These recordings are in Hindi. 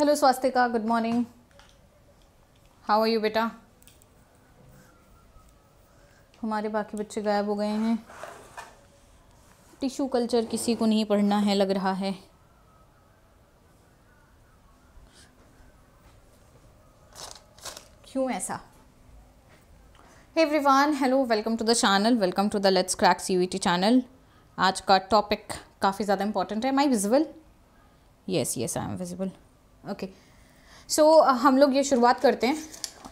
Hello Swastika good morning how are you बेटा हमारे बाकी बच्चे गायब हो गए हैं टिश्यू कल्चर किसी को नहीं पढ़ना है लग रहा है क्यों ऐसा hey everyone hello welcome to the channel welcome to the let's crack C T channel आज का टॉपिक काफ़ी ज़्यादा इंपॉर्टेंट है my visible yes yes I am visible okay so uh, हम लोग ये शुरुआत करते हैं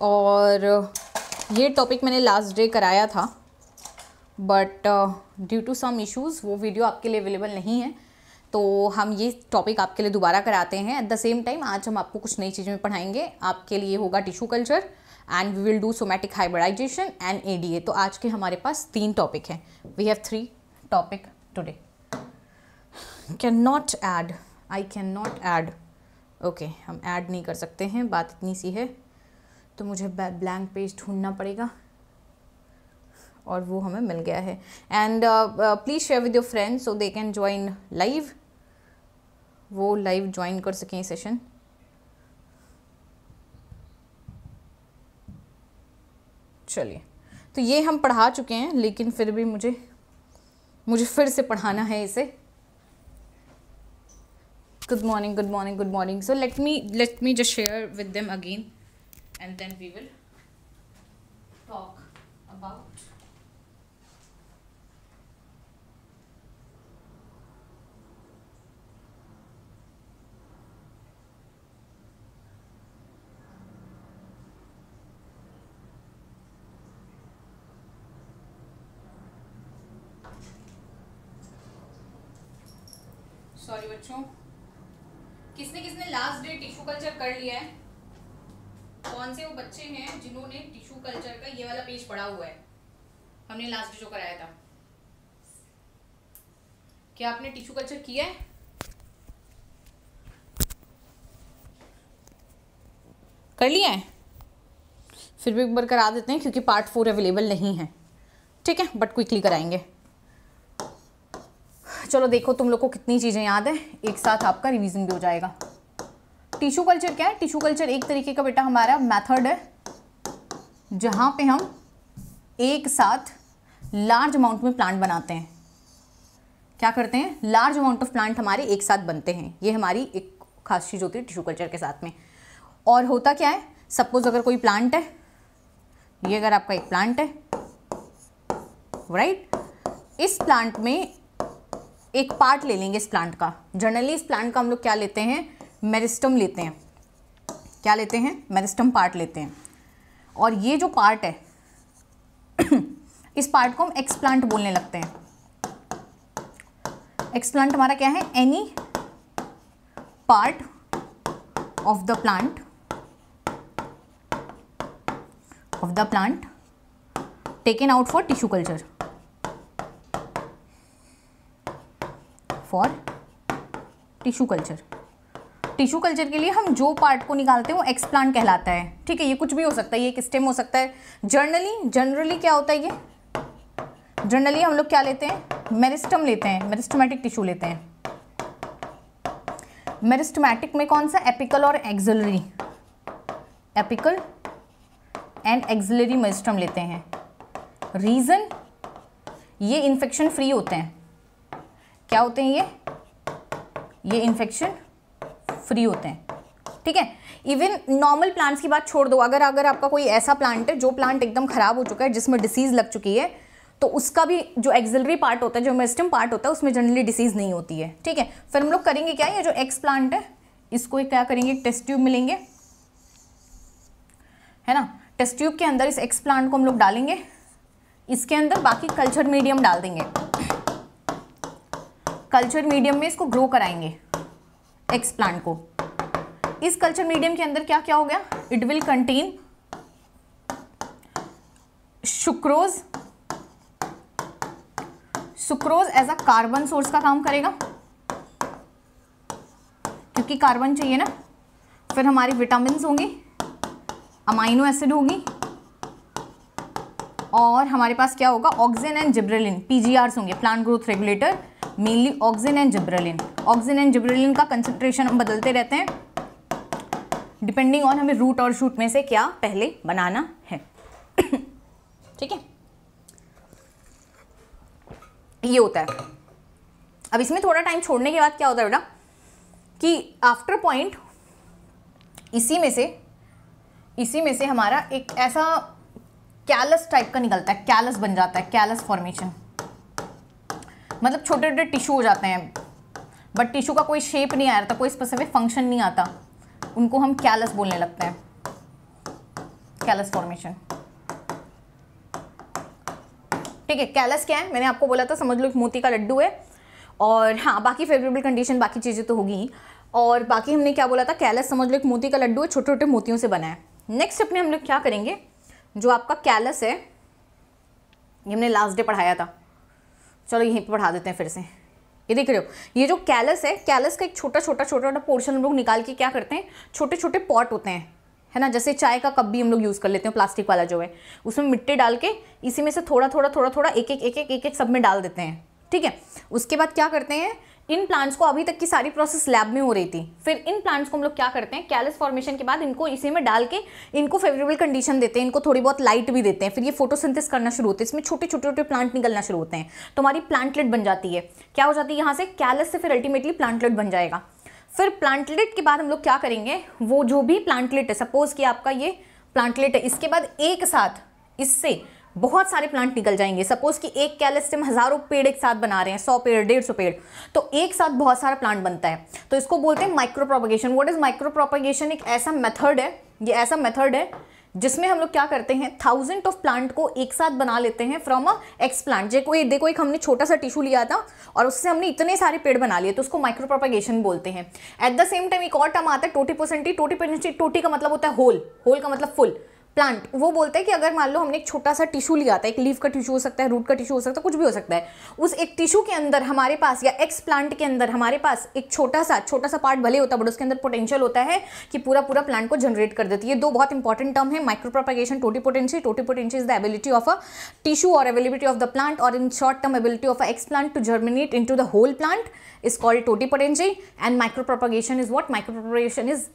और uh, ये टॉपिक मैंने लास्ट डे कराया था but due to some issues वो वीडियो आपके लिए अवेलेबल नहीं है तो हम ये टॉपिक आपके लिए दोबारा कराते हैं एट द सेम टाइम आज हम आपको कुछ नई चीज़ें पढ़ाएंगे आपके लिए होगा tissue culture and we will do somatic hybridization and A D A तो आज के हमारे पास तीन टॉपिक हैं we have three topic today can not add I can not add okay okay, हम ऐड नहीं कर सकते हैं बात इतनी सी है तो मुझे ब्लैंक पेज ढूंढना पड़ेगा और वो हमें मिल गया है and please share with your friends so they can join live वो लाइव ज्वाइन कर सकें सेशन चलिए तो ये हम पढ़ा चुके हैं लेकिन फिर भी मुझे मुझे फिर से पढ़ाना है इसे good morning good morning good morning so let me let me just share with them again and then we will talk about sorry बच्चों किसने किसने लास्ट डे टिश्यू कल्चर कर लिया है कौन से वो बच्चे हैं जिन्होंने टिश्यू कल्चर का ये वाला पेज पढ़ा हुआ है हमने लास्ट जो कराया था क्या आपने टिश्यू कल्चर किया है कर लिया है फिर भी एक बार करा देते हैं क्योंकि पार्ट फोर अवेलेबल नहीं है ठीक है बट क्विकली कराएंगे चलो देखो तुम लोग को कितनी चीज़ें याद है एक साथ आपका रिविजन भी हो जाएगा टिशू कल्चर क्या है टिशू कल्चर एक तरीके का बेटा हमारा मेथड है जहाँ पे हम एक साथ लार्ज अमाउंट में प्लांट बनाते हैं क्या करते हैं लार्ज अमाउंट ऑफ प्लांट हमारे एक साथ बनते हैं ये हमारी एक खास चीज़ होती है टिश्यू कल्चर के साथ में और होता क्या है सपोज़ अगर कोई प्लांट है ये अगर आपका एक प्लांट है राइट right? इस प्लांट में एक पार्ट ले लेंगे इस प्लांट का जनरली इस प्लांट का हम लोग क्या लेते हैं मेरिस्टम लेते हैं क्या लेते हैं मेरिस्टम पार्ट लेते हैं और ये जो पार्ट है इस पार्ट को हम एक्सप्लांट बोलने लगते हैं एक्सप्लांट हमारा क्या है any part of the plant of the plant taken out for tissue culture for tissue culture tissue culture के लिए हम जो पार्ट को निकालते हैं वो एक्सप्लांट कहलाता है ठीक है ये कुछ भी हो सकता है ये एक स्टेम हो सकता है जर्नली जनरली क्या होता है ये जनरली हम लोग क्या लेते हैं मेरिस्टम लेते हैं मेरिस्टमेटिक टिश्यू लेते हैं मेरिस्टमैटिक में कौन सा एपिकल और axillary apical and axillary meristem लेते हैं रीज़न ये इन्फेक्शन फ्री होते हैं क्या होते हैं ये ये इन्फेक्शन फ्री होते हैं ठीक है इवन नॉर्मल प्लांट्स की बात छोड़ दो अगर अगर आपका कोई ऐसा प्लांट है जो प्लांट एकदम खराब हो चुका है जिसमें डिसीज़ लग चुकी है तो उसका भी जो एक्सिलरी पार्ट होता है जो मेस्टम पार्ट होता है उसमें जनरली डिसीज़ नहीं होती है ठीक है फिर हम लोग करेंगे क्या ये जो एक्स प्लांट है इसको क्या करेंगे टेस्ट ट्यूब मिलेंगे है ना टेस्ट ट्यूब के अंदर इस एक्स प्लांट को हम लोग डालेंगे इसके अंदर बाकी कल्चर मीडियम डाल देंगे कल्चर मीडियम में इसको ग्रो कराएंगे एक्स प्लांट को इस कल्चर मीडियम के अंदर क्या क्या हो गया it will contain sucrose sucrose as a carbon source का काम करेगा क्योंकि कार्बन चाहिए ना फिर हमारी विटामिन होंगी अमाइनो एसिड होगी और हमारे पास क्या होगा ऑक्सीजन एंड जिब्रेलिन पीजीआरस होंगे plant growth regulator mainly auxin and gibberellin auxin and gibberellin का कंसेंट्रेशन हम बदलते रहते हैं डिपेंडिंग ऑन हमें रूट और शूट में से क्या पहले बनाना है ठीक है ये होता है अब इसमें थोड़ा टाइम छोड़ने के बाद क्या होता है बेटा कि आफ्टर पॉइंट इसी में से इसी में से हमारा एक ऐसा कैलस टाइप का निकलता है कैलस बन जाता है कैलस फॉर्मेशन मतलब छोटे छोटे टिश्यू हो जाते हैं बट टिश्यू का कोई शेप नहीं आ रहा था कोई स्पेसिफिक फंक्शन नहीं आता उनको हम कैलस बोलने लगते हैं कैलस फॉर्मेशन ठीक है कैलस क्या है मैंने आपको बोला था समझ लो एक मोती का लड्डू है और हाँ बाकी फेवरेबल कंडीशन बाकी चीज़ें तो होगी और बाकी हमने क्या बोला था कैलस समझ लो एक मोती का लड्डू है छोटे छोटे मोतियों से बना है नेक्स्ट अपने हम लोग क्या करेंगे जो आपका कैलस है ये हमने लास्ट डे पढ़ाया था चलो यहीं पर पढ़ा देते हैं फिर से ये देख रहे हो ये जो कैलस है कैलस का एक छोटा छोटा छोटा छोटा पोर्शन हम लोग निकाल के क्या करते हैं छोटे छोटे पॉट होते हैं है ना जैसे चाय का कप भी हम लोग यूज़ कर लेते हैं प्लास्टिक वाला जो है उसमें मिट्टी डाल के इसी में से थोड़ा थोड़ा थोड़ा थोड़ा एक एक एक एक एक सब में डाल देते हैं ठीक है उसके बाद क्या करते हैं इन प्लांट्स को अभी तक की सारी प्रोसेस लैब में हो रही थी फिर इन प्लांट्स को हम लोग क्या करते हैं कैलस फॉर्मेशन के बाद इनको इसी में डाल के इनको फेवरेबल कंडीशन देते हैं इनको थोड़ी बहुत लाइट भी देते हैं फिर ये फोटोसिंथेसिस करना शुरू होते हैं इसमें छोटे छोटे छोटे प्लांट निकलना शुरू होते हैं तो हमारी प्लांटलेट बन जाती है क्या हो जाती है यहाँ से कैलस से फिर अल्टीमेटली प्लांटलेट बन जाएगा फिर प्लांटलेट के बाद हम लोग क्या करेंगे वो जो भी प्लांटलेट है सपोज कि आपका ये प्लांटलेट है इसके बाद एक साथ इससे बहुत सारे प्लांट निकल जाएंगे सपोज कि एक कैलस से हम हज़ारों पेड़ एक साथ बना रहे हैं सौ पेड़ डेढ़ सौ पेड़ तो एक साथ बहुत सारा प्लांट बनता है तो इसको बोलते हैं micro propagation what is micro propagation एक ऐसा मेथड है ये ऐसा मेथड है जिसमें हम लोग क्या करते हैं थाउजेंड ऑफ प्लांट को एक साथ बना लेते हैं फ्रॉम अ एक्स प्लांट जे कोई देखो एक हमने छोटा सा टिश्यू लिया था और उससे हमने इतने सारे पेड़ बना लिए तो उसको माइक्रो प्रोपागेशन बोलते हैं एट द सेम टाइम एक और टर्म आता है टोटी परसेंटी टोटी परसेंटी टोटी का मतलब होता है होल होल का मतलब फुल प्लांट वो बोलते हैं कि अगर मान लो हमने एक छोटा सा टिश्यू लिया था एक लीव का टिश्यू हो सकता है रूट का टिश्यू हो सकता है कुछ भी हो सकता है उस एक टिश्यू के अंदर हमारे पास या एक्स प्लांट के अंदर हमारे पास एक छोटा सा छोटा सा पार्ट भले होता है बट उसके अंदर पोटेंशियल होता है कि पूरा पूरा प्लांट को जनरेट कर देती है दो बहुत इंपॉर्टेंट टर्म है micro totipotential totipotential is the ability of a tissue और एबिलिटी ऑफ द प्लांट और in short term ability of a explant to germinate in the whole plant is called totipotential and micro is what micro is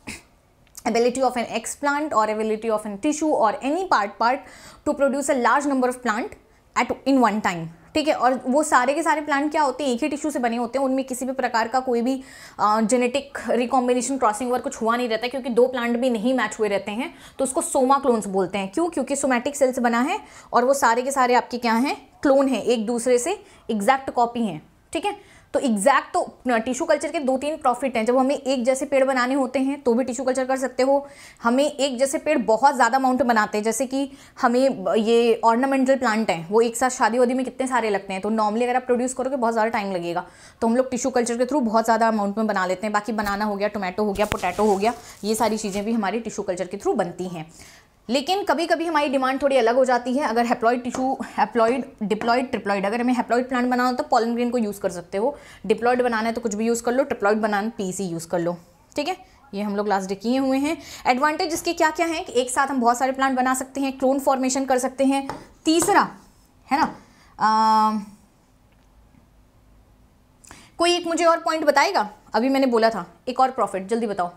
ability of an plant or ability of an tissue or any part part to produce a large number of plant at in one time ठीक है और वो सारे के सारे प्लांट क्या होते हैं एक ही टिश्यू से बने होते हैं उनमें किसी भी प्रकार का कोई भी जेनेटिक रिकॉम्बिनेशन क्रॉसिंग ओवर कुछ हुआ नहीं रहता क्योंकि दो प्लांट भी नहीं मैच हुए रहते हैं तो उसको सोमा क्लोन्स बोलते हैं क्यों क्योंकि सोमैटिक सेल्स से बना है और वो सारे के सारे आपके क्या हैं क्लोन हैं एक दूसरे से एग्जैक्ट कॉपी हैं ठीक है तो एग्जैक्ट तो टिश्यू कल्चर के दो तीन प्रॉफिट हैं जब हमें एक जैसे पेड़ बनाने होते हैं तो भी टिश्यू कल्चर कर सकते हो हमें एक जैसे पेड़ बहुत ज़्यादा अमाउंट बनाते हैं जैसे कि हमें ये ऑर्नामेंटल प्लांट हैं वो एक साथ शादी वादी में कितने सारे लगते हैं तो नॉर्मली अगर आप प्रोड्यूस करोगे बहुत ज़्यादा टाइम लगेगा तो हम लोग टिशू कल्चर के थ्रू बहुत ज़्यादा अमाउंट में बना लेते हैं बाकी बनाना हो गया टोमेटो हो गया पोटैटो हो गया ये सारी चीज़ें भी हमारे टिशू कल्चर के थ्रू बनती हैं लेकिन कभी कभी हमारी डिमांड थोड़ी अलग हो जाती है अगर haploid tissue haploid diploid triploid अगर हमें हेप्लॉइड प्लांट बनाना हो तो पॉलन ग्रीन को यूज़ कर सकते हो डिप्लॉइड बनाना है तो कुछ भी यूज़ कर लो ट्रिप्लॉइड बनाना पीसी यूज़ कर लो ठीक है ये हम लोग लास्ट डे किए हुए हैं एडवांटेज इसके क्या क्या हैं कि एक साथ हम बहुत सारे प्लांट बना सकते हैं क्लोन फॉर्मेशन कर सकते हैं तीसरा है ना आ, कोई एक मुझे और पॉइंट बताएगा अभी मैंने बोला था एक और प्रॉफिट जल्दी बताओ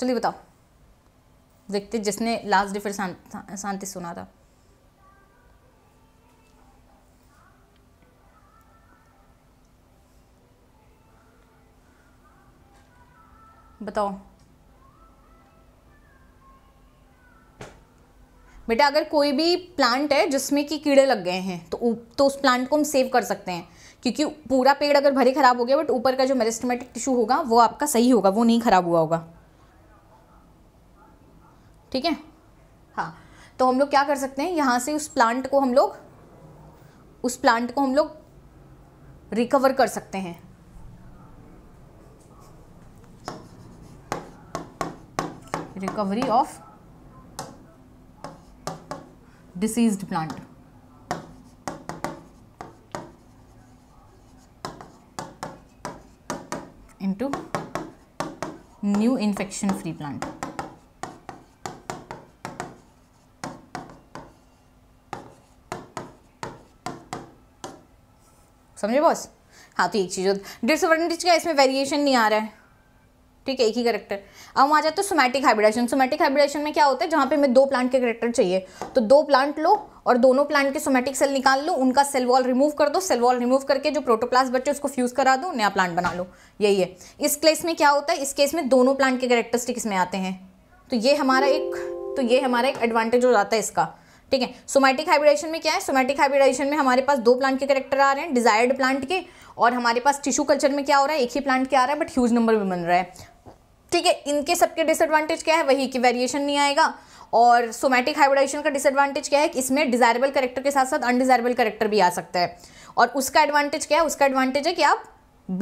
जल्दी बताओ व्यक्ति जिसने लास्ट डे फिर शांति सुना था बताओ बेटा अगर कोई भी प्लांट है जिसमें कि कीड़े लग गए हैं तो तो उस प्लांट को हम सेव कर सकते हैं क्योंकि पूरा पेड़ अगर भरे खराब हो गया बट ऊपर का जो मेरिस्टमेटिक टिश्यू होगा वो आपका सही होगा वो नहीं खराब हुआ होगा ठीक है हाँ तो हम लोग क्या कर सकते हैं यहाँ से उस प्लांट को हम लोग उस प्लांट को हम लोग रिकवर कर सकते हैं recovery of disease plant into new infection free plant समझे बॉस हाँ तो एक चीज़ डिसएडवांटेज का इसमें वेरिएशन नहीं आ रहा है ठीक है एक ही करेक्टर अब वहाँ जाते हैं सोमैटिक हाइब्रिडेशन सोमैटिक हाइब्रिडेशन में क्या होता है जहाँ पे हमें दो प्लांट के करेक्टर चाहिए तो दो प्लांट लो और दोनों प्लांट के सोमैटिक सेल निकाल लो उनका सेल वॉल रिमूव कर दो सेल वॉल रिमूव करके जो प्रोटोप्लास्ट बचे उसको फ्यूज़ करा दो नया प्लांट बना लो यही है इस केस में क्या होता है इस केस में दोनों प्लांट के स्टिक्स में आते हैं तो ये हमारा एक तो ये हमारा एक एडवांटेज हो जाता है इसका ठीक है सोमैटिक हाइब्रिडाइजेशन में क्या है सोमैटिक हाइब्रिडाइजेशन में हमारे पास दो प्लांट के करेक्टर आ रहे हैं डिजायर्ड प्लांट के और हमारे पास टिश्यू कल्चर में क्या हो रहा है एक ही प्लांट क्या आ रहा है बट ह्यूज नंबर में बन रहा है ठीक है इनके सबके डिसएडवांटेज क्या है वही कि वेरिएशन नहीं आएगा और सोमैटिक हाइब्रिडाइजेशन का डिसएडवांटेज क्या है कि इसमें डिजायरेबल करेक्टर के साथ साथ अनडिजायरेबल करेक्टर भी आ सकता है और उसका एडवांटेज क्या है उसका एडवांटेज है कि आप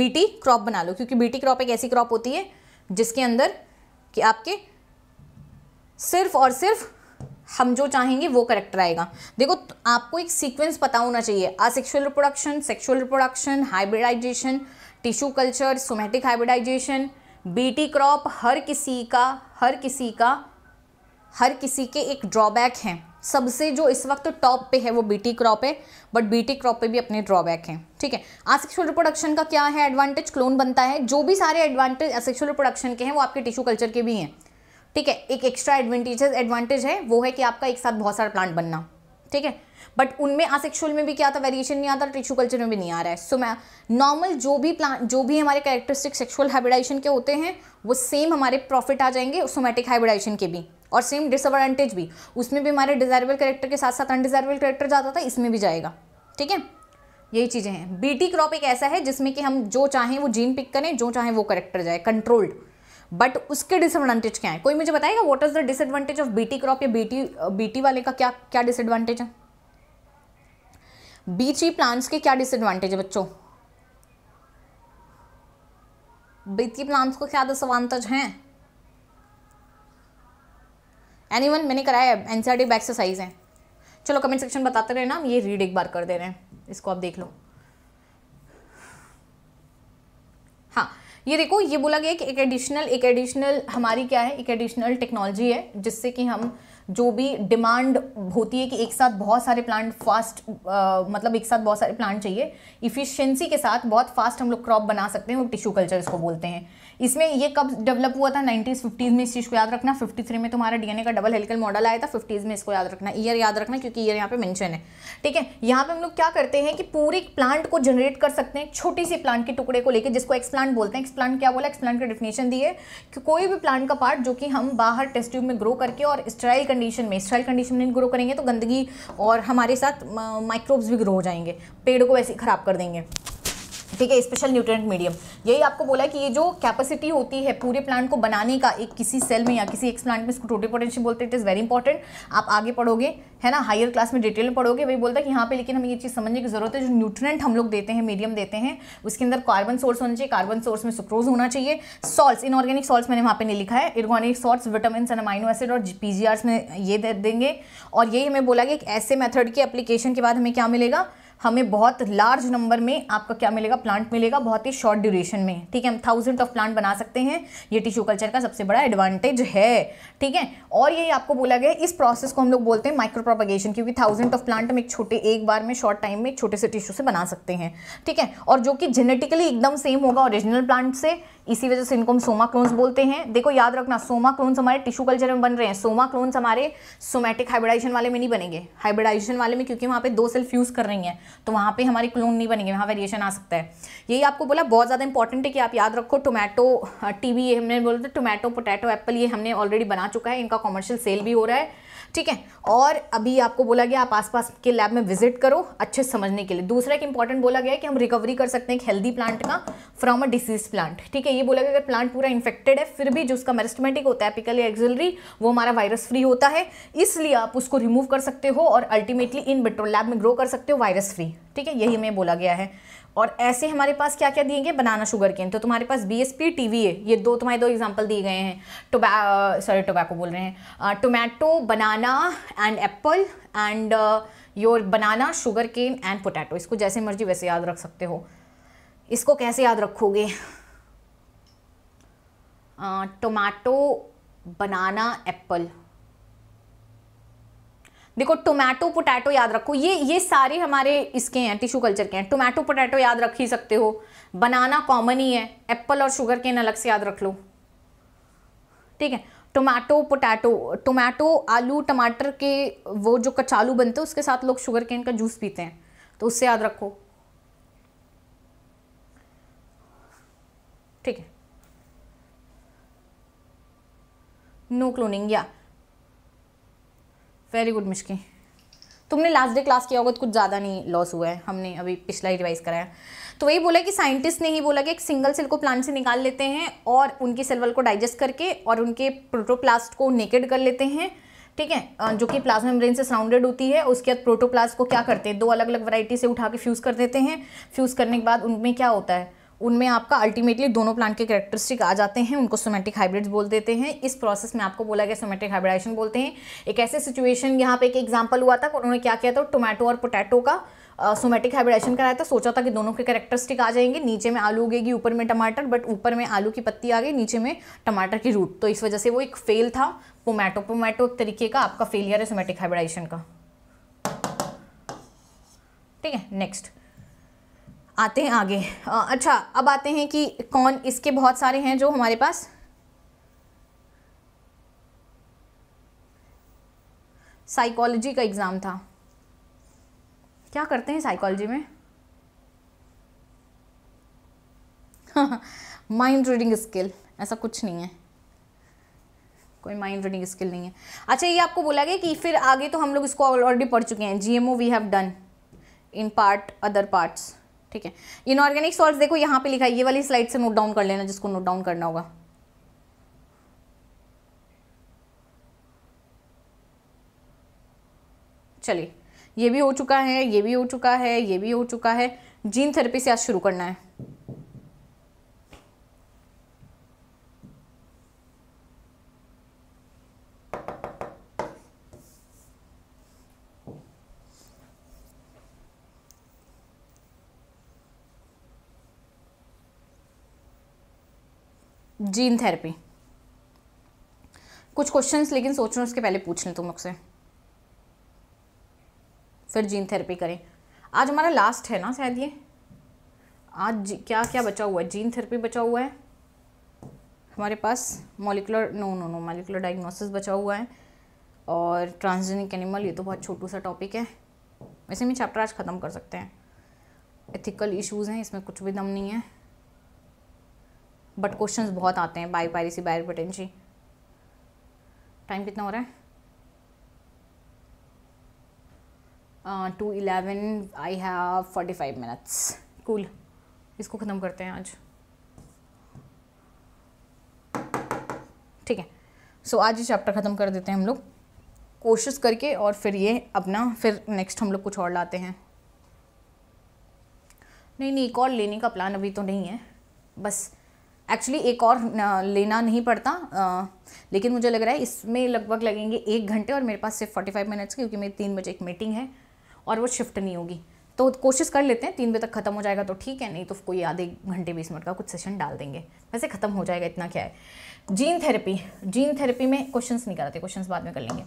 बीटी क्रॉप बना लो क्योंकि बीटी क्रॉप एक ऐसी क्रॉप होती है जिसके अंदर कि आपके सिर्फ और सिर्फ हम जो चाहेंगे वो करेक्टर आएगा देखो तो आपको एक सीक्वेंस पता होना चाहिए asexual reproduction sexual reproduction hybridization tissue culture somatic hybridization BT crop हर किसी का हर किसी का हर किसी के एक ड्रॉबैक हैं सबसे जो इस वक्त टॉप पे है वो बीटी क्रॉप है बट बीटी क्रॉप पे भी अपने ड्रॉबैक हैं ठीक है असेक्सुअल रिप्रोडक्शन का क्या है एडवांटेज क्लोन बनता है जो भी सारे एडवांटेज असेक्सुअल रिप्रोडक्शन के हैं वो आपके टिश्यू कल्चर के भी हैं ठीक है एक एक्स्ट्रा एडवांटेजेस एडवांटेज है वो है कि आपका एक साथ बहुत सारा प्लांट बनना ठीक है बट उनमें आसेक्शुअल में भी क्या आता वेरिएशन नहीं आता टिश्यू कल्चर में भी नहीं आ रहा है सो so, मैं नॉर्मल जो भी प्लांट जो भी हमारे कैरेक्टरिस्टिक सेक्सुअल हाइब्रिडाइजेशन के होते हैं वो सेम हमारे प्रॉफिट आ जाएंगे सोमेटिक हाइब्रिडाइजेशन के भी और सेम डिसएडवांटेज भी उसमें भी हमारे डिजायरेबल करेक्टर के साथ साथ अनडिजायरेबल करेक्टर जाता था इसमें भी जाएगा ठीक है यही चीज़ें हैं बीटी क्रॉप एक ऐसा है जिसमें कि हम जो चाहें वो जीन पिक करें जो चाहें वो करेक्टर जाए कंट्रोल्ड बट उसके डिसएडवांटेज क्या है कोई मुझे बताएगा what is the disadvantage of BT crop या बीटी बीटी वाले का क्या क्या डिसएडवांटेज है बीची प्लांट्स के क्या डिसएडवांटेज है बच्चों बीटी प्लांट्स को क्या डिसएडवांटेज हैं एनीवन मैंने कराया एनसीआरटी बैक एक्सरसाइज है चलो कमेंट सेक्शन बताते रहे ना हम ये रीड एक बार कर दे रहे हैं इसको आप देख लो ये देखो ये बोला गया कि एक एडिशनल एक एडिशनल हमारी क्या है एक एडिशनल टेक्नोलॉजी है जिससे कि हम जो भी डिमांड होती है कि एक साथ बहुत सारे प्लांट फास्ट मतलब एक साथ बहुत सारे प्लांट चाहिए इफिशियंसी के साथ बहुत फास्ट हम लोग क्रॉप बना सकते हैं वो टिश्यू कल्चर इसको बोलते हैं इसमें ये कब डेवलप हुआ था नाइनटीज़ फिफ्टीज़ में इस चीज़ को याद रखना फिफ्टी थ्री में तुम्हारा डीएनए का डबल हेलिकल मॉडल आया था फिफ्टीज़ में इसको याद रखना ईयर याद रखना क्योंकि ईयर यहाँ पे मेंशन है ठीक है यहाँ पे हम लोग क्या करते हैं कि पूरे प्लांट को जनरेट कर सकते हैं छोटी सी प्लांट के टुकड़े को लेकर जिसको एक्सप्लांट बोलते हैं एक्सप्लांट क्या बोला एक्सप्लांट का डेफिनेशन दिए कि कोई भी प्लांट का पार्ट जो कि हम बाहर टेस्ट ट्यूब में ग्रो करके और कर कंडीशन में स्टाइल कंडीशन में ग्रो करेंगे तो गंदगी और हमारे साथ माइक्रोब्स भी ग्रो हो जाएंगे पेड़ को ही ख़राब कर देंगे ठीक है स्पेशल न्यूट्रिएंट मीडियम यही आपको बोला कि ये जो कैपेसिटी होती है पूरे प्लांट को बनाने का एक किसी सेल में या किसी एक प्लांट में इसको टोटल पोटेंशियल बोलते हैं इट इज़ वेरी इंपॉर्टेंट आप आगे पढ़ोगे है ना हायर क्लास में डिटेल में पढ़ोगे वही बोलता है कि यहाँ पे लेकिन हमें ये चीज़ समझने की ज़रूरत है जो न्यूट्रेंट हम लोग देते हैं मीडियम देते हैं उसके अंदर कार्बन सोर्स होना चाहिए कार्बन सोर्स में सुक्रोज होना चाहिए सॉल्ट्स इनऑर्गेनिक सॉल्ट्स मैंने वहाँ पे नहीं लिखा है inorganic salts vitamin and amino acid और पी में ये दे देंगे और यही हमें बोला कि एक ऐसे मेथड की एप्लीकेशन के बाद हमें क्या मिलेगा हमें बहुत लार्ज नंबर में आपका क्या मिलेगा प्लांट मिलेगा बहुत ही शॉर्ट ड्यूरेशन में ठीक है हम थाउजेंड ऑफ प्लांट बना सकते हैं ये टिश्यू कल्चर का सबसे बड़ा एडवांटेज है ठीक है और ये आपको बोला गया इस प्रोसेस को हम लोग बोलते हैं माइक्रो प्रोपगेशन क्योंकि थाउजेंड ऑफ प्लांट हम एक छोटे एक बार में शॉर्ट टाइम में छोटे से टिश्यू से बना सकते हैं ठीक है और जो कि जेनेटिकली एकदम सेम होगा ओरिजिनल प्लांट से इसी वजह से इनको हम सोमा क्लोन्स बोलते हैं देखो याद रखना सोमा क्लोन्स हमारे टिश्यू कल्चर में बन रहे हैं सोमा क्लोन्स हमारे सोमैटिक हाइब्रिडाइजेशन वाले में नहीं बनेंगे हाइब्रिडाइजेशन वाले में क्योंकि वहाँ पे दो सेल फ्यूज़ कर रही हैं तो वहाँ पे हमारी क्लोन नहीं बनेंगे वहाँ वेरिएशन आ सकता है यही आपको बोला बहुत ज़्यादा इंपॉर्टेंट है कि आप याद रखो टोमेटो हाँ, टी हमने बोला था टोमेटो पोटैटो एप्पल ये हमने ऑलरेडी बना चुका है इनका कॉमर्शियल सेल भी हो रहा है ठीक है और अभी आपको बोला गया आप आसपास के लैब में विजिट करो अच्छे समझने के लिए दूसरा एक इंपॉर्टेंट बोला गया कि हम रिकवरी कर सकते हैं एक हेल्दी प्लांट का फ्रॉम अ डिसीज प्लांट ठीक है ये बोला गया अगर प्लांट पूरा इन्फेक्टेड है फिर भी जो उसका मेरिस्टमेटिक होता है पिकल एक्जलरी वो हमारा वायरस फ्री होता है इसलिए आप उसको रिमूव कर सकते हो और अल्टीमेटली इन बिट्रोल लैब में ग्रो कर सकते हो वायरस फ्री ठीक है यही में बोला गया है और ऐसे हमारे पास क्या क्या दिए गए बनाना शुगर केन तो तुम्हारे पास B S P T V है ये दो तुम्हारे दो एग्जाम्पल दिए गए हैं टोबा सॉरी टोबैको बोल रहे हैं tomato banana and apple and your banana sugar cane and potato इसको जैसे मर्जी वैसे याद रख सकते हो इसको कैसे याद रखोगे टोमेटो बनाना एप्पल देखो टोमेटो पोटैटो याद रखो ये ये सारे हमारे इसके हैं टिश्यू कल्चर के हैं टोमेटो पोटैटो याद रख ही सकते हो बनाना कॉमन ही है एप्पल और शुगर केन अलग से याद रख लो ठीक है टोमेटो पोटैटो टोमेटो आलू टमाटर के वो जो कचालू बनते हैं उसके साथ लोग शुगर केन का जूस पीते हैं तो उससे याद रखो ठीक है नो क्लोनिंग या वेरी गुड मिश्की तुमने लास्ट डे क्लास किया होगा तो कुछ ज़्यादा नहीं लॉस हुआ है हमने अभी पिछला ही रिवाइज कराया तो वही बोला कि साइंटिस्ट ने ही बोला कि एक सिंगल सेल को प्लांट से निकाल लेते हैं और उनकी सेलवल को डाइजेस्ट करके और उनके प्रोटोप्लास्ट को नेकेड कर लेते हैं ठीक है जो कि प्लाज्मा मेम्ब्रेन से सराउंडेड होती है उसके बाद प्रोटोप्लास्ट को क्या करते हैं दो अलग अलग वैरायटी से उठा के फ्यूज़ कर देते हैं फ्यूज़ करने के बाद उनमें क्या होता है उनमें आपका अल्टीमेटली दोनों प्लांट के कैरेक्टरिस्टिक आ जाते हैं उनको सोमेटिक हाइब्रिड्स बोल देते हैं इस प्रोसेस में आपको बोला गया सोमेटिक हाइब्रिडाइजेशन बोलते हैं एक ऐसे सिचुएशन यहाँ पे एक एग्जाम्पल हुआ था उन्होंने क्या किया था टोमेटो और पोटैटो का सोमेटिक uh, हाइब्रिडाइजेशन कराया था सोचा था कि दोनों के करेक्टरिस्टिक आ जाएंगे नीचे में आलू उगेगी ऊपर में टमाटर बट ऊपर में आलू की पत्ती आ गई नीचे में टमाटर की रूट तो इस वजह से वो एक फेल था पोमेटो पोमेटो एक तरीके का आपका फेलियर है सोमेटिक हाइब्रिडाइजेशन का ठीक है नेक्स्ट आते हैं आगे अच्छा अब आते हैं कि कौन इसके बहुत सारे हैं जो हमारे पास साइकोलॉजी का एग्ज़ाम था क्या करते हैं साइकोलॉजी में माइंड रीडिंग स्किल ऐसा कुछ नहीं है कोई माइंड रीडिंग स्किल नहीं है अच्छा ये आपको बोला गया कि फिर आगे तो हम लोग इसको ऑलरेडी पढ़ चुके हैं G M O we have done in part other parts ठीक है इनऑर्गेनिक सॉल्ट देखो यहां पे लिखा है ये वाली स्लाइड से नोट डाउन कर लेना जिसको नोट डाउन करना होगा चलिए ये भी हो चुका है ये भी हो चुका है ये भी हो चुका है जीन थेरेपी से आज शुरू करना है जीन थेरेपी कुछ क्वेश्चंस लेकिन सोच रहे उसके पहले पूछ लें तुम मुझसे फिर जीन थेरेपी करें आज हमारा लास्ट है ना शायद ये आज क्या क्या बचा हुआ है जीन थेरेपी बचा हुआ है हमारे पास molecular no no no molecular diagnosis बचा हुआ है और ट्रांसजेनिक एनिमल ये तो बहुत छोटू सा टॉपिक है वैसे में चैप्टर आज ख़त्म कर सकते हैं एथिकल इश्यूज़ हैं इसमें कुछ भी दम नहीं है बट क्वेश्चंस बहुत आते हैं बाई सी बायर पटेंसी टाइम कितना हो रहा है two eleven I have forty five minutes cool इसको ख़त्म करते हैं आज ठीक है सो so, आज ये चैप्टर ख़त्म कर देते हैं हम लोग कोशिश करके और फिर ये अपना फिर नेक्स्ट हम लोग कुछ और लाते हैं नहीं नहीं एक और लेने का प्लान अभी तो नहीं है बस एक्चुअली एक और लेना नहीं पड़ता लेकिन मुझे लग रहा है इसमें लगभग लगेंगे एक घंटे और मेरे पास सिर्फ फोर्टी फाइव मिनट्स क्योंकि मेरी तीन बजे एक मीटिंग है और वो शिफ्ट नहीं होगी तो कोशिश कर लेते हैं तीन बजे तक खत्म हो जाएगा तो ठीक है नहीं तो कोई आधे घंटे बीस मिनट का कुछ सेशन डाल देंगे वैसे ख़त्म हो जाएगा इतना क्या है जीन थेरेपी जीन थेरेपी में क्वेश्चन नहीं कराते क्वेश्चन बाद में कर लेंगे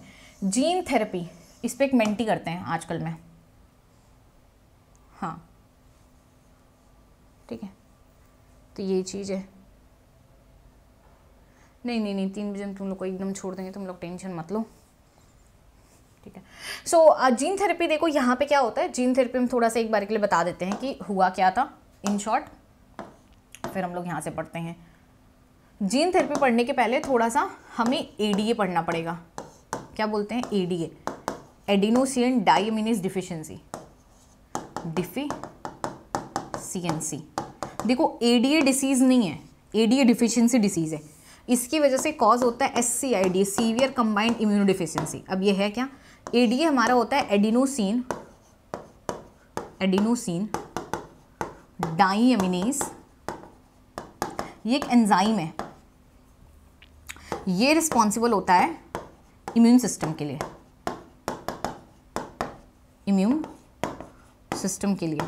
जीन थेरेपी इस पर एक मेंटी करते हैं आजकल में हाँ ठीक है तो ये चीज़ है नहीं नहीं नहीं तीन बजे हम तुम लोग को एकदम छोड़ देंगे तुम लोग टेंशन मत लो ठीक है सो so, जीन थेरेपी देखो यहाँ पे क्या होता है जीन थेरेपी हम थोड़ा सा एक बार के लिए बता देते हैं कि हुआ क्या था इन शॉर्ट फिर हम लोग यहाँ से पढ़ते हैं जीन थेरेपी पढ़ने के पहले थोड़ा सा हमें ए पढ़ना पड़ेगा क्या बोलते हैं ए डी ए एडिनोसियन डाइमिनिस डिफिशेंसी सी देखो ए डी ए डिसीज़ नहीं है ए डी ए डिसीज़ है इसकी वजह से कॉज होता है S C I D severe combined immunodeficiency अब ये है क्या ए डी हमारा होता है एडिनोसिन एडिनोसिन डाईमिनेस ये एक एंजाइम है ये रिस्पॉन्सिबल होता है इम्यून सिस्टम के लिए इम्यून सिस्टम के लिए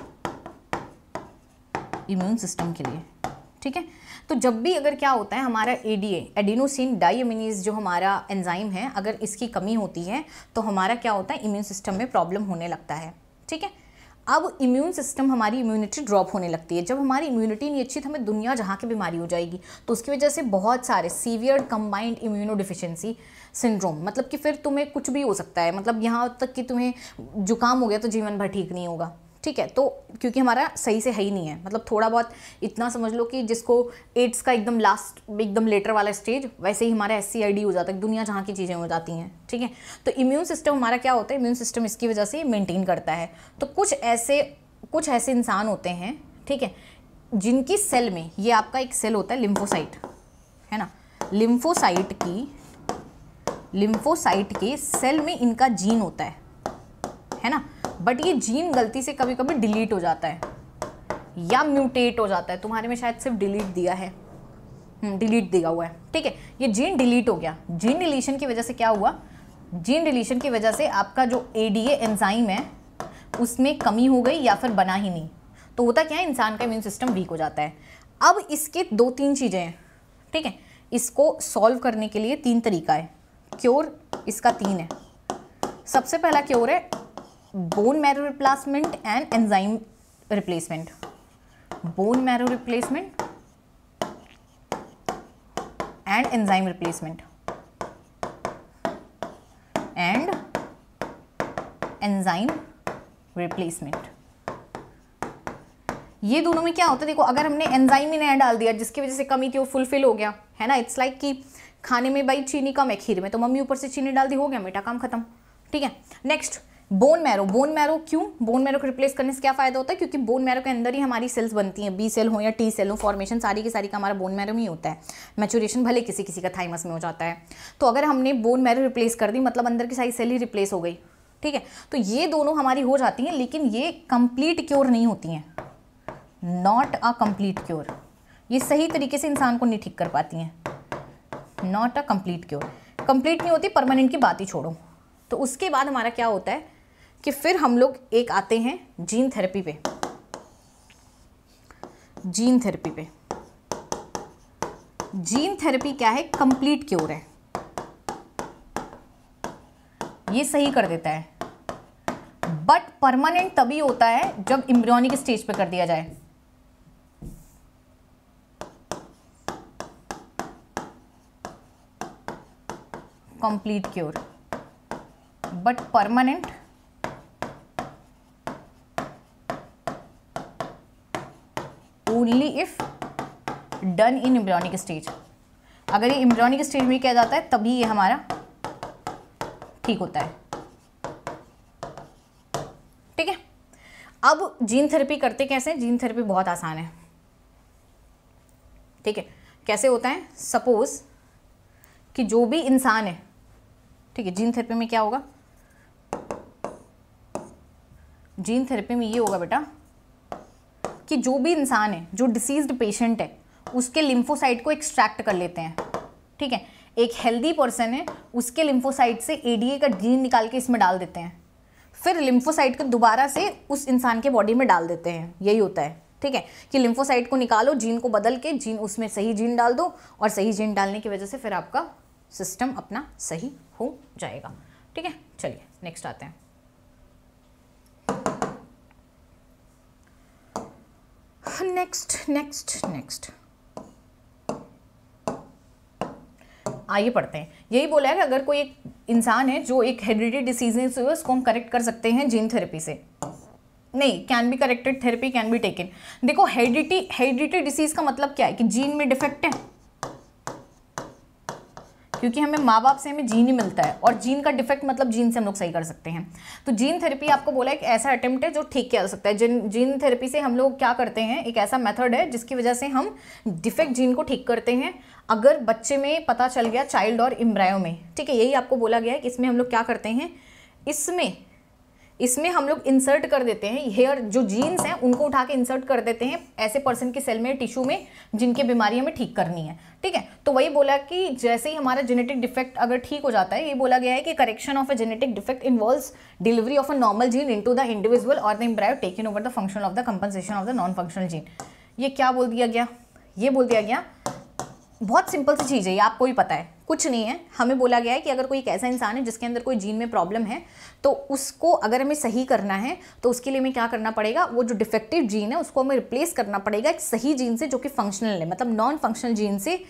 इम्यून सिस्टम के लिए ठीक है तो जब भी अगर क्या होता है हमारा एडीए एडिनोसिन डाइमिनीज जो हमारा एंजाइम है अगर इसकी कमी होती है तो हमारा क्या होता है इम्यून सिस्टम में प्रॉब्लम होने लगता है ठीक है अब इम्यून सिस्टम हमारी इम्यूनिटी ड्रॉप होने लगती है जब हमारी इम्यूनिटी नहीं अच्छी तो हमें दुनिया जहाँ की बीमारी हो जाएगी तो उसकी वजह से बहुत सारे severe combined immuno deficiency syndrome मतलब कि फिर तुम्हें कुछ भी हो सकता है मतलब यहाँ तक कि तुम्हें जुकाम हो गया तो जीवन भर ठीक नहीं होगा ठीक है तो क्योंकि हमारा सही से है ही नहीं है मतलब थोड़ा बहुत इतना समझ लो कि जिसको एड्स का एकदम लास्ट एकदम लेटर वाला स्टेज वैसे ही हमारा एस हो जाता है दुनिया जहाँ की चीज़ें हो जाती हैं ठीक है तो इम्यून सिस्टम हमारा क्या होता है इम्यून सिस्टम इसकी वजह से मेनटेन करता है तो कुछ ऐसे कुछ ऐसे इंसान होते हैं ठीक है जिनकी सेल में ये आपका एक सेल होता है लिम्फोसाइट है ना लिम्फोसाइट की लिम्फोसाइट के सेल में इनका जीन होता है है ना बट ये जीन गलती से कभी कभी डिलीट हो जाता है या म्यूटेट हो जाता है तुम्हारे में शायद सिर्फ डिलीट दिया है डिलीट हम्म, दिया हुआ है ठीक है ये जीन डिलीट हो गया जीन डिलीशन की वजह से क्या हुआ जीन डिलीशन की वजह से आपका जो ए डी एंजाइम है उसमें कमी हो गई या फिर बना ही नहीं तो होता क्या है इंसान का इम्यून सिस्टम वीक हो जाता है अब इसके दो तीन चीज़ें हैं ठीक है इसको सॉल्व करने के लिए तीन तरीका है क्योर इसका तीन है सबसे पहला क्योर है bone marrow replacement and enzyme replacement bone marrow replacement and enzyme replacement and enzyme replacement ये दोनों में क्या होता है देखो अगर हमने एंजाइम ही नया डाल दिया जिसकी वजह से कमी थी वो फुलफिल हो गया है ना इट्स लाइक कि खाने में भाई चीनी कम है खीर में तो मम्मी ऊपर से चीनी डाल दी हो गया मीठा काम खत्म ठीक है next bone marrow bone marrow क्यों बोन मैरो को रिप्लेस करने से क्या फ़ायदा होता है क्योंकि बोन मैरो के अंदर ही हमारी सेल्स बनती हैं बी सेल हो या टी सेल हो फॉर्मेशन सारी की सारी का हमारा बोन मैरो में ही होता है मैचुरेशन भले किसी किसी का थाइमस में हो जाता है तो अगर हमने बोन मैरो रिप्लेस कर दी मतलब अंदर की सारी सेल ही रिप्लेस हो गई ठीक है तो ये दोनों हमारी हो जाती हैं लेकिन ये कंप्लीट क्योर नहीं होती हैं नॉट अ कंप्लीट क्योर ये सही तरीके से इंसान को नहीं ठीक कर पाती हैं not a complete cure complete नहीं होती परमानेंट की बात ही छोड़ो तो उसके बाद हमारा क्या होता है कि फिर हम लोग एक आते हैं जीन थेरेपी पे जीन थेरेपी पे जीन थेरेपी क्या है कंप्लीट क्योर है ये सही कर देता है बट परमानेंट तभी होता है जब इम्ब्रियोनिक स्टेज पे कर दिया जाए complete cure but permanent only if done in embryonic stage अगर ये इम्ब्रॉनिक स्टेज में किया जाता है तभी ये हमारा ठीक होता है ठीक है अब जीन थेरेपी करते कैसे जीन थेरेपी बहुत आसान है ठीक है कैसे होता है सपोज़ कि जो भी इंसान है ठीक है जीन थेरेपी में क्या होगा जीन थेरेपी में ये होगा बेटा कि जो भी इंसान है जो डिसीज्ड पेशेंट है उसके लिम्फोसाइट को एक्सट्रैक्ट कर लेते हैं ठीक है एक हेल्दी पर्सन है उसके लिम्फोसाइट से एडीए का जीन निकाल के इसमें डाल देते हैं फिर लिम्फोसाइट को दोबारा से उस इंसान के बॉडी में डाल देते हैं यही होता है ठीक है कि लिम्फोसाइट को निकालो जीन को बदल के जीन उसमें सही जीन डाल दो और सही जीन डालने की वजह से फिर आपका सिस्टम अपना सही हो जाएगा ठीक है चलिए नेक्स्ट आते हैं नेक्स्ट नेक्स्ट नेक्स्ट आइए पढ़ते हैं यही बोला है कि अगर कोई एक इंसान है जो एक हेरिडिटी डिसीज है उसको हम करेक्ट कर सकते हैं जीन थेरेपी से नहीं can be corrected therapy can be taken देखो हेरिडिटी हेरिडिटी डिसीज़ का मतलब क्या है कि जीन में डिफेक्ट है क्योंकि हमें माँ बाप से हमें जीन ही मिलता है और जीन का डिफेक्ट मतलब जीन से हम लोग सही कर सकते हैं तो जीन थेरेपी आपको बोला एक ऐसा अटेम्प्ट है जो ठीक किया जा सकता है जिन जीन थेरेपी से हम लोग क्या करते हैं एक ऐसा मेथड है जिसकी वजह से हम डिफेक्ट जीन को ठीक करते हैं अगर बच्चे में पता चल गया चाइल्ड और इम्ब्रायो में ठीक है यही आपको बोला गया है कि इसमें हम लोग क्या करते हैं इसमें इसमें हम लोग इंसर्ट कर देते हैं हेयर जो जीन्स हैं उनको उठा के इंसर्ट कर देते हैं ऐसे पर्सन के सेल में टिश्यू में जिनकी बीमारी हमें ठीक करनी है ठीक है तो वही बोला कि जैसे ही हमारा जेनेटिक डिफेक्ट अगर ठीक हो जाता है ये बोला गया है कि correction of a genetic defect involve delivery of a normal gene to the individual और the embryo taking over the function of the compensation of the non functional gene ये क्या बोल दिया गया ये बोल दिया गया बहुत सिंपल सी चीज़ है ये आपको ही पता है कुछ नहीं है हमें बोला गया है कि अगर कोई एक ऐसा इंसान है जिसके अंदर कोई जीन में प्रॉब्लम है तो उसको अगर हमें सही करना है तो उसके लिए हमें क्या करना पड़ेगा वो जो डिफेक्टिव जीन है उसको हमें रिप्लेस करना पड़ेगा एक सही जीन से जो कि फंक्शनल है मतलब नॉन फंक्शनल जीन से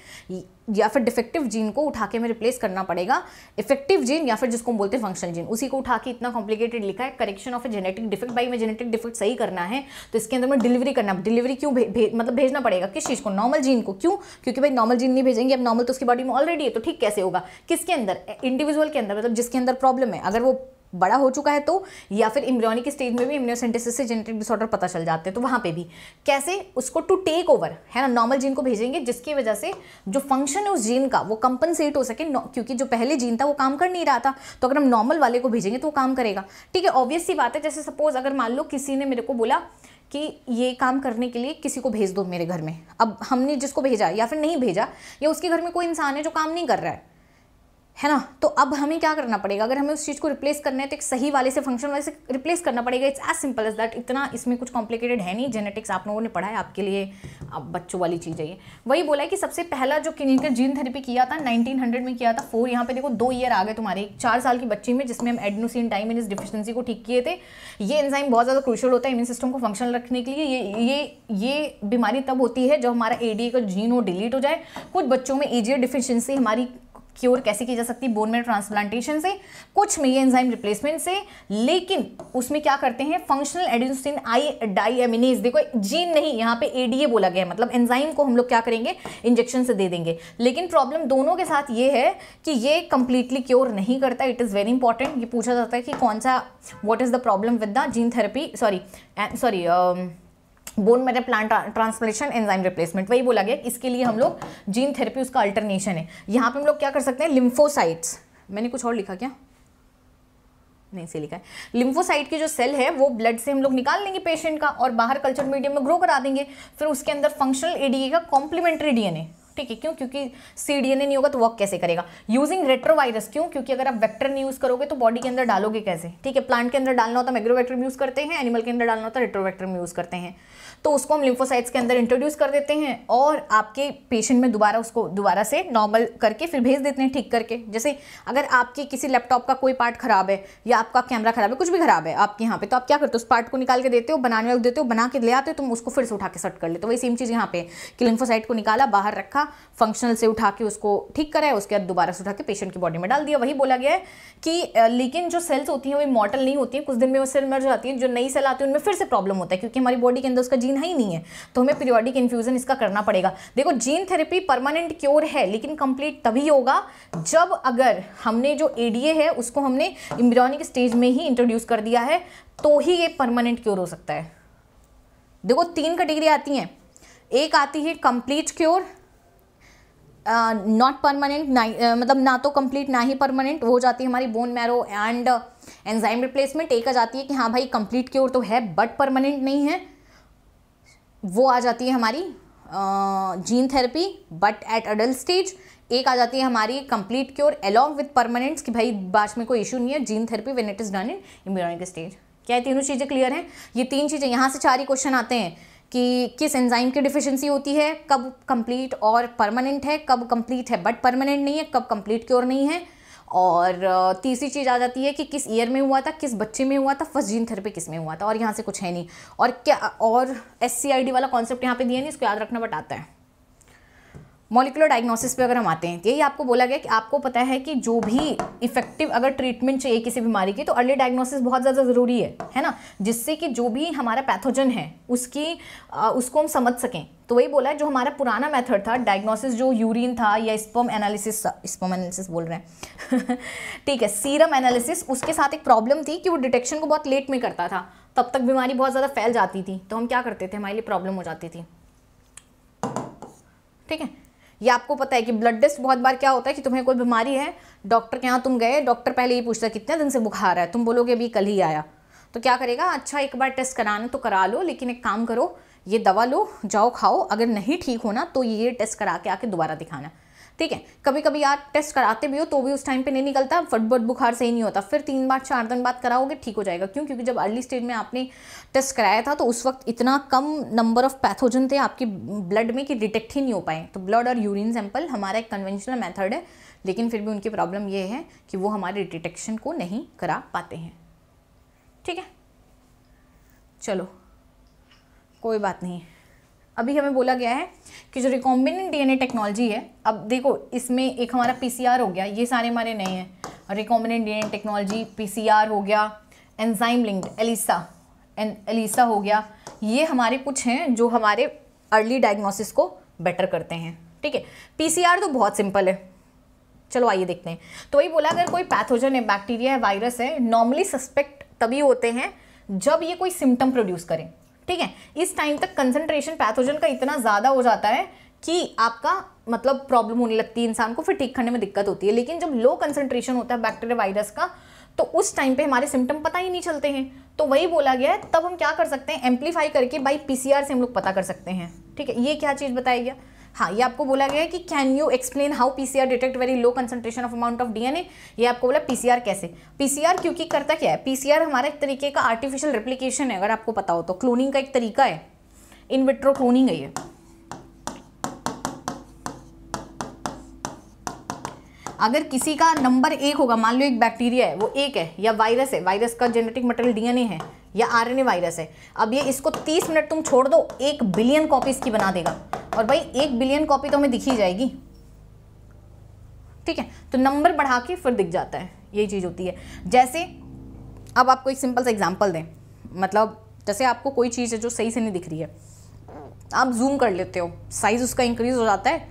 या फिर डिफेक्टिव जीन को उठा के हमें रिप्लेस करना पड़ेगा इफेक्टिव जीन या फिर जिसको हम बोलते हैं फंक्शन जीन उसी को उठा के इतना कॉम्प्लिकेटेड लिखा है correction of a genetic defect भाई मैं जेनेटिक डिफेक्ट सही करना है तो इसके अंदर में डिलीवरी करना डिलीवरी क्यों भे, भे, मतलब भेजना पड़ेगा किस चीज़ को नॉर्मल जीन को क्यों क्योंकि भाई नॉर्मल जीन नहीं भेजेंगे अब नॉर्मल तो उसकी बॉडी में ऑलरेडी है तो ठीक कैसे होगा किसके अंदर इंडिविजुअल के अंदर मतलब जिसके अंदर प्रॉब्लम है अगर वो बड़ा हो चुका है तो या फिर इम्ब्रियोनिक स्टेज में भी इम्यूनोसेंटेसिस से जेनेटिक डिसऑर्डर पता चल जाते हैं तो वहाँ पे भी कैसे उसको टू टेक ओवर है ना नॉर्मल जीन को भेजेंगे जिसकी वजह से जो फंक्शन है उस जीन का वो कंपनसेट हो सके क्योंकि जो पहले जीन था वो काम कर नहीं रहा था तो अगर हम नॉर्मल वाले को भेजेंगे तो वो काम करेगा ठीक है ऑब्वियस सी बात है जैसे सपोज अगर मान लो किसी ने मेरे को बोला कि ये काम करने के लिए किसी को भेज दो मेरे घर में अब हमने जिसको भेजा या फिर नहीं भेजा या उसके घर में कोई इंसान है जो काम नहीं कर रहा है है ना तो अब हमें क्या करना पड़ेगा अगर हमें उस चीज़ को रिप्लेस करना है तो एक सही वाले से फंक्शन वाले से रिप्लेस करना पड़ेगा it's as simple as that इतना इसमें कुछ कॉम्प्लिकेटेड है नहीं जेनेटिक्स आप लोगों ने पढ़ा है आपके लिए अब बच्चों वाली चीज़ है ये वही बोला है कि सबसे पहला जो क्लिनिकल जीन थेरेपी किया था नाइनटीन में किया था फोर यहाँ पे देखो दो ईयर आ गए तुम्हारे चार साल की बच्ची में जिसमें हम एडनोसिन टाइम इस डिफिशेंसी को ठीक किए थे ये इंजाइम बहुत ज़्यादा क्रूशल होता है इम्यून सिस्टम को फंक्शन रखने के लिए ये ये ये बीमारी तब होती है जब हमारा ए का जीन हो डिलीट हो जाए कुछ बच्चों में ए डिफिशियंसी हमारी क्योर कैसे की जा सकती है बोन में ट्रांसप्लांटेशन से कुछ में ये एंजाइम रिप्लेसमेंट से लेकिन उसमें क्या करते हैं फंक्शनल एडिनोसिन आई डाइएमिनेज देखो जीन नहीं यहाँ पे एडीए बोला गया है मतलब एंजाइम को हम लोग क्या करेंगे इंजेक्शन से दे देंगे लेकिन प्रॉब्लम दोनों के साथ ये है कि ये कंप्लीटली क्योर नहीं करता इट इज़ वेरी इंपॉर्टेंट ये पूछा जाता है कि कौन सा what is the problem with the gene therapy sorry sorry bone marrow plant transplantation enzyme replacement वही बोला गया इसके लिए हम लोग जीन थेरेपी उसका अल्टरनेशन है यहाँ पे हम लोग क्या कर सकते हैं लिम्फोसाइट्स मैंने कुछ और लिखा क्या नहीं से लिखा है लिम्फोसाइट की जो सेल है वो ब्लड से हम लोग निकाल लेंगे पेशेंट का और बाहर कल्चर मीडियम में ग्रो करा देंगे फिर उसके अंदर फंक्शनल एडीए का कॉम्प्लीमेंट्री डीएनए ठीक है क्यों क्योंकि सी नहीं होगा तो वर्क कैसे करेगा यूजिंग रेट्रोवायरस क्यों क्योंकि अगर आप वैक्टर नहीं यूज़ करोगे तो बॉडी के अंदर डालोगे कैसे ठीक है प्लांट के अंदर डालना होता है माइक्रोवैक्टर यूज़ करते हैं एनिमल के अंदर डालना होता है रेट्रोवैक्टर में यूज़ करते हैं तो उसको हम लिम्फोसाइट्स के अंदर इंट्रोड्यूस कर देते हैं और आपके पेशेंट में दोबारा उसको दोबारा से नॉर्मल करके फिर भेज देते हैं ठीक करके जैसे अगर आपके किसी लैपटॉप का कोई पार्ट खराब है या आपका कैमरा खराब है कुछ भी खराब है आपके यहाँ पर तो आप क्या करते हो उस पार्ट को निकाल के देते हो बनाने वाले देते हो बना के ले आते हो तुम उसको फिर से उठा के सेट कर लेते हो वही सेम चीज़ यहाँ पे कि लिम्फोसाइट को निकाला बाहर रखा फंक्शनल से उठा के उसको ठीक कराया उसके बाद दोबारा से उठा के पेशेंट की बॉडी में डाल दिया वही बोला गया है कि लेकिन जो सेल्स होती हैं वो मॉडल नहीं होती हैं कुछ दिन में वो सेल मर जाती हैं जो नई सेल आती है उनमें फिर से प्रॉब्लम होता है क्योंकि हमारी बॉडी के अंदर उसका जीन है ही नहीं है तो हमें पीरियोडिक इन्फ्यूज़न इसका करना पड़ेगा देखो जीन थेरेपी परमानेंट क्योर है लेकिन कंप्लीट तभी होगा जब अगर हमने जो एडीए है उसको हमने इम्ब्रॉनिक स्टेज में ही इंट्रोड्यूस कर दिया है तो ही ये परमानेंट क्योर हो सकता है देखो तीन कैटेगरी आती हैं एक आती है कंप्लीट क्योर नॉट परमानेंट ना मतलब ना तो कंप्लीट ना ही परमानेंट वो जाती है हमारी bone marrow and enzyme replacement एक आ जाती है कि हाँ भाई कंप्लीट क्योर तो है बट परमानेंट नहीं है वो आ जाती है हमारी gene therapy but at adult stage एक आ जाती है हमारी complete cure along with permanents कि भाई बाद में कोई इशू नहीं है gene therapy when it is done in इम्यूनिक स्टेज क्या ये तीनों चीज़ें क्लियर हैं ये तीन चीज़ें यहाँ से चार ही क्वेश्चन आते हैं कि किस एंजाइम की डिफिशेंसी होती है कब कंप्लीट और परमानेंट है कब कंप्लीट है बट परमानेंट नहीं है कब कंप्लीट क्योर नहीं है और तीसरी चीज़ आ जाती है कि किस ईयर में हुआ था किस बच्चे में हुआ था फर्स्ट जीन थेरेपी किस में हुआ था और यहाँ से कुछ है नहीं और क्या और एस वाला कॉन्सेप्ट यहाँ पर दिया नहीं इसको याद रखना बट आता है मोलिकुलर डायग्नोसिस पे अगर हम आते हैं तो यही आपको बोला गया कि आपको पता है कि जो भी इफेक्टिव अगर ट्रीटमेंट चाहिए किसी बीमारी की तो अर्ली डायग्नोसिस बहुत ज़्यादा ज़रूरी है है ना जिससे कि जो भी हमारा पैथोजन है उसकी आ, उसको हम समझ सकें तो वही बोला है जो हमारा पुराना मेथड था डायग्नोसिस जो यूरिन था या sperm analysis sperm sperm analysis बोल रहे हैं ठीक है सीरम एनालिसिस उसके साथ एक प्रॉब्लम थी कि वो डिटेक्शन को बहुत लेट में करता था तब तक बीमारी बहुत ज़्यादा फैल जाती थी तो हम क्या करते थे हमारे लिए प्रॉब्लम हो जाती थी ठीक है ये आपको पता है कि ब्लड टेस्ट बहुत बार क्या होता है कि तुम्हें कोई बीमारी है डॉक्टर के यहाँ तुम गए डॉक्टर पहले ये पूछता है कितने दिन से बुखार है तुम बोलोगे अभी कल ही आया तो क्या करेगा अच्छा एक बार टेस्ट कराना तो करा लो लेकिन एक काम करो ये दवा लो जाओ खाओ अगर नहीं ठीक होना तो ये टेस्ट करा के आके दोबारा दिखाना ठीक है कभी कभी आप टेस्ट कराते भी हो तो भी उस टाइम पे नहीं निकलता फटबट बुखार सही नहीं होता फिर तीन बार चार दिन बाद कराओगे ठीक हो जाएगा क्यों क्योंकि जब अर्ली स्टेज में आपने टेस्ट कराया था तो उस वक्त इतना कम नंबर ऑफ पैथोजन थे आपकी ब्लड में कि डिटेक्ट ही नहीं हो पाए तो ब्लड और यूरिन सैंपल हमारा एक कन्वेंशनल मैथड है लेकिन फिर भी उनकी प्रॉब्लम ये है कि वो हमारे डिटेक्शन को नहीं करा पाते हैं ठीक है चलो कोई बात नहीं अभी हमें बोला गया है कि जो रिकॉम्बिनेंट डीएनए टेक्नोलॉजी है अब देखो इसमें एक हमारा पीसीआर हो गया ये सारे हमारे नए हैं रिकॉम्बिनेंट डीएनए टेक्नोलॉजी पीसीआर हो गया एंजाइम लिंक्ड एलिसा एन एलिसा हो गया ये हमारे कुछ हैं जो हमारे अर्ली डायग्नोसिस को बेटर करते हैं ठीक है पी तो बहुत सिंपल है चलो आइए देखते हैं तो वही बोला अगर कोई पैथोजन है बैक्टीरिया है वायरस है नॉर्मली सस्पेक्ट तभी होते हैं जब ये कोई सिम्टम प्रोड्यूस करें ठीक है इस टाइम तक कंसेंट्रेशन पैथोजन का इतना ज़्यादा हो जाता है कि आपका मतलब प्रॉब्लम होने लगती है इंसान को फिर ठीक करने में दिक्कत होती है लेकिन जब लो कंसेंट्रेशन होता है बैक्टीरिया वायरस का तो उस टाइम पे हमारे सिम्टम पता ही नहीं चलते हैं तो वही बोला गया है तब हम क्या कर सकते हैं एम्पलीफाई करके बाई पीसीआर से हम लोग पता कर सकते हैं ठीक है ये क्या चीज़ बताया गया हाँ ये आपको बोला गया है कि can you explain how PCR detect very low concentration of amount of DNA ये आपको बोला पीसीआर कैसे पीसीआर क्योंकि करता क्या है पीसीआर हमारा एक तरीके का आर्टिफिशियल रिप्लीकेशन है अगर आपको पता हो तो क्लोनिंग का एक तरीका है इन विट्रो क्लोनिंग है ये अगर किसी का नंबर एक होगा मान लो एक बैक्टीरिया है वो एक है या वायरस है वायरस का जेनेटिक मटेरियल डीएनए है या आरएनए वायरस है अब ये इसको 30 मिनट तुम छोड़ दो एक बिलियन कॉपीज की बना देगा और भाई एक बिलियन कॉपी तो हमें दिखी जाएगी ठीक है तो नंबर बढ़ा के फिर दिख जाता है यही चीज़ होती है जैसे अब आपको एक सिंपल सा एग्जाम्पल दें मतलब जैसे आपको कोई चीज़ है जो सही से नहीं दिख रही है आप जूम कर लेते हो साइज़ उसका इंक्रीज़ हो जाता है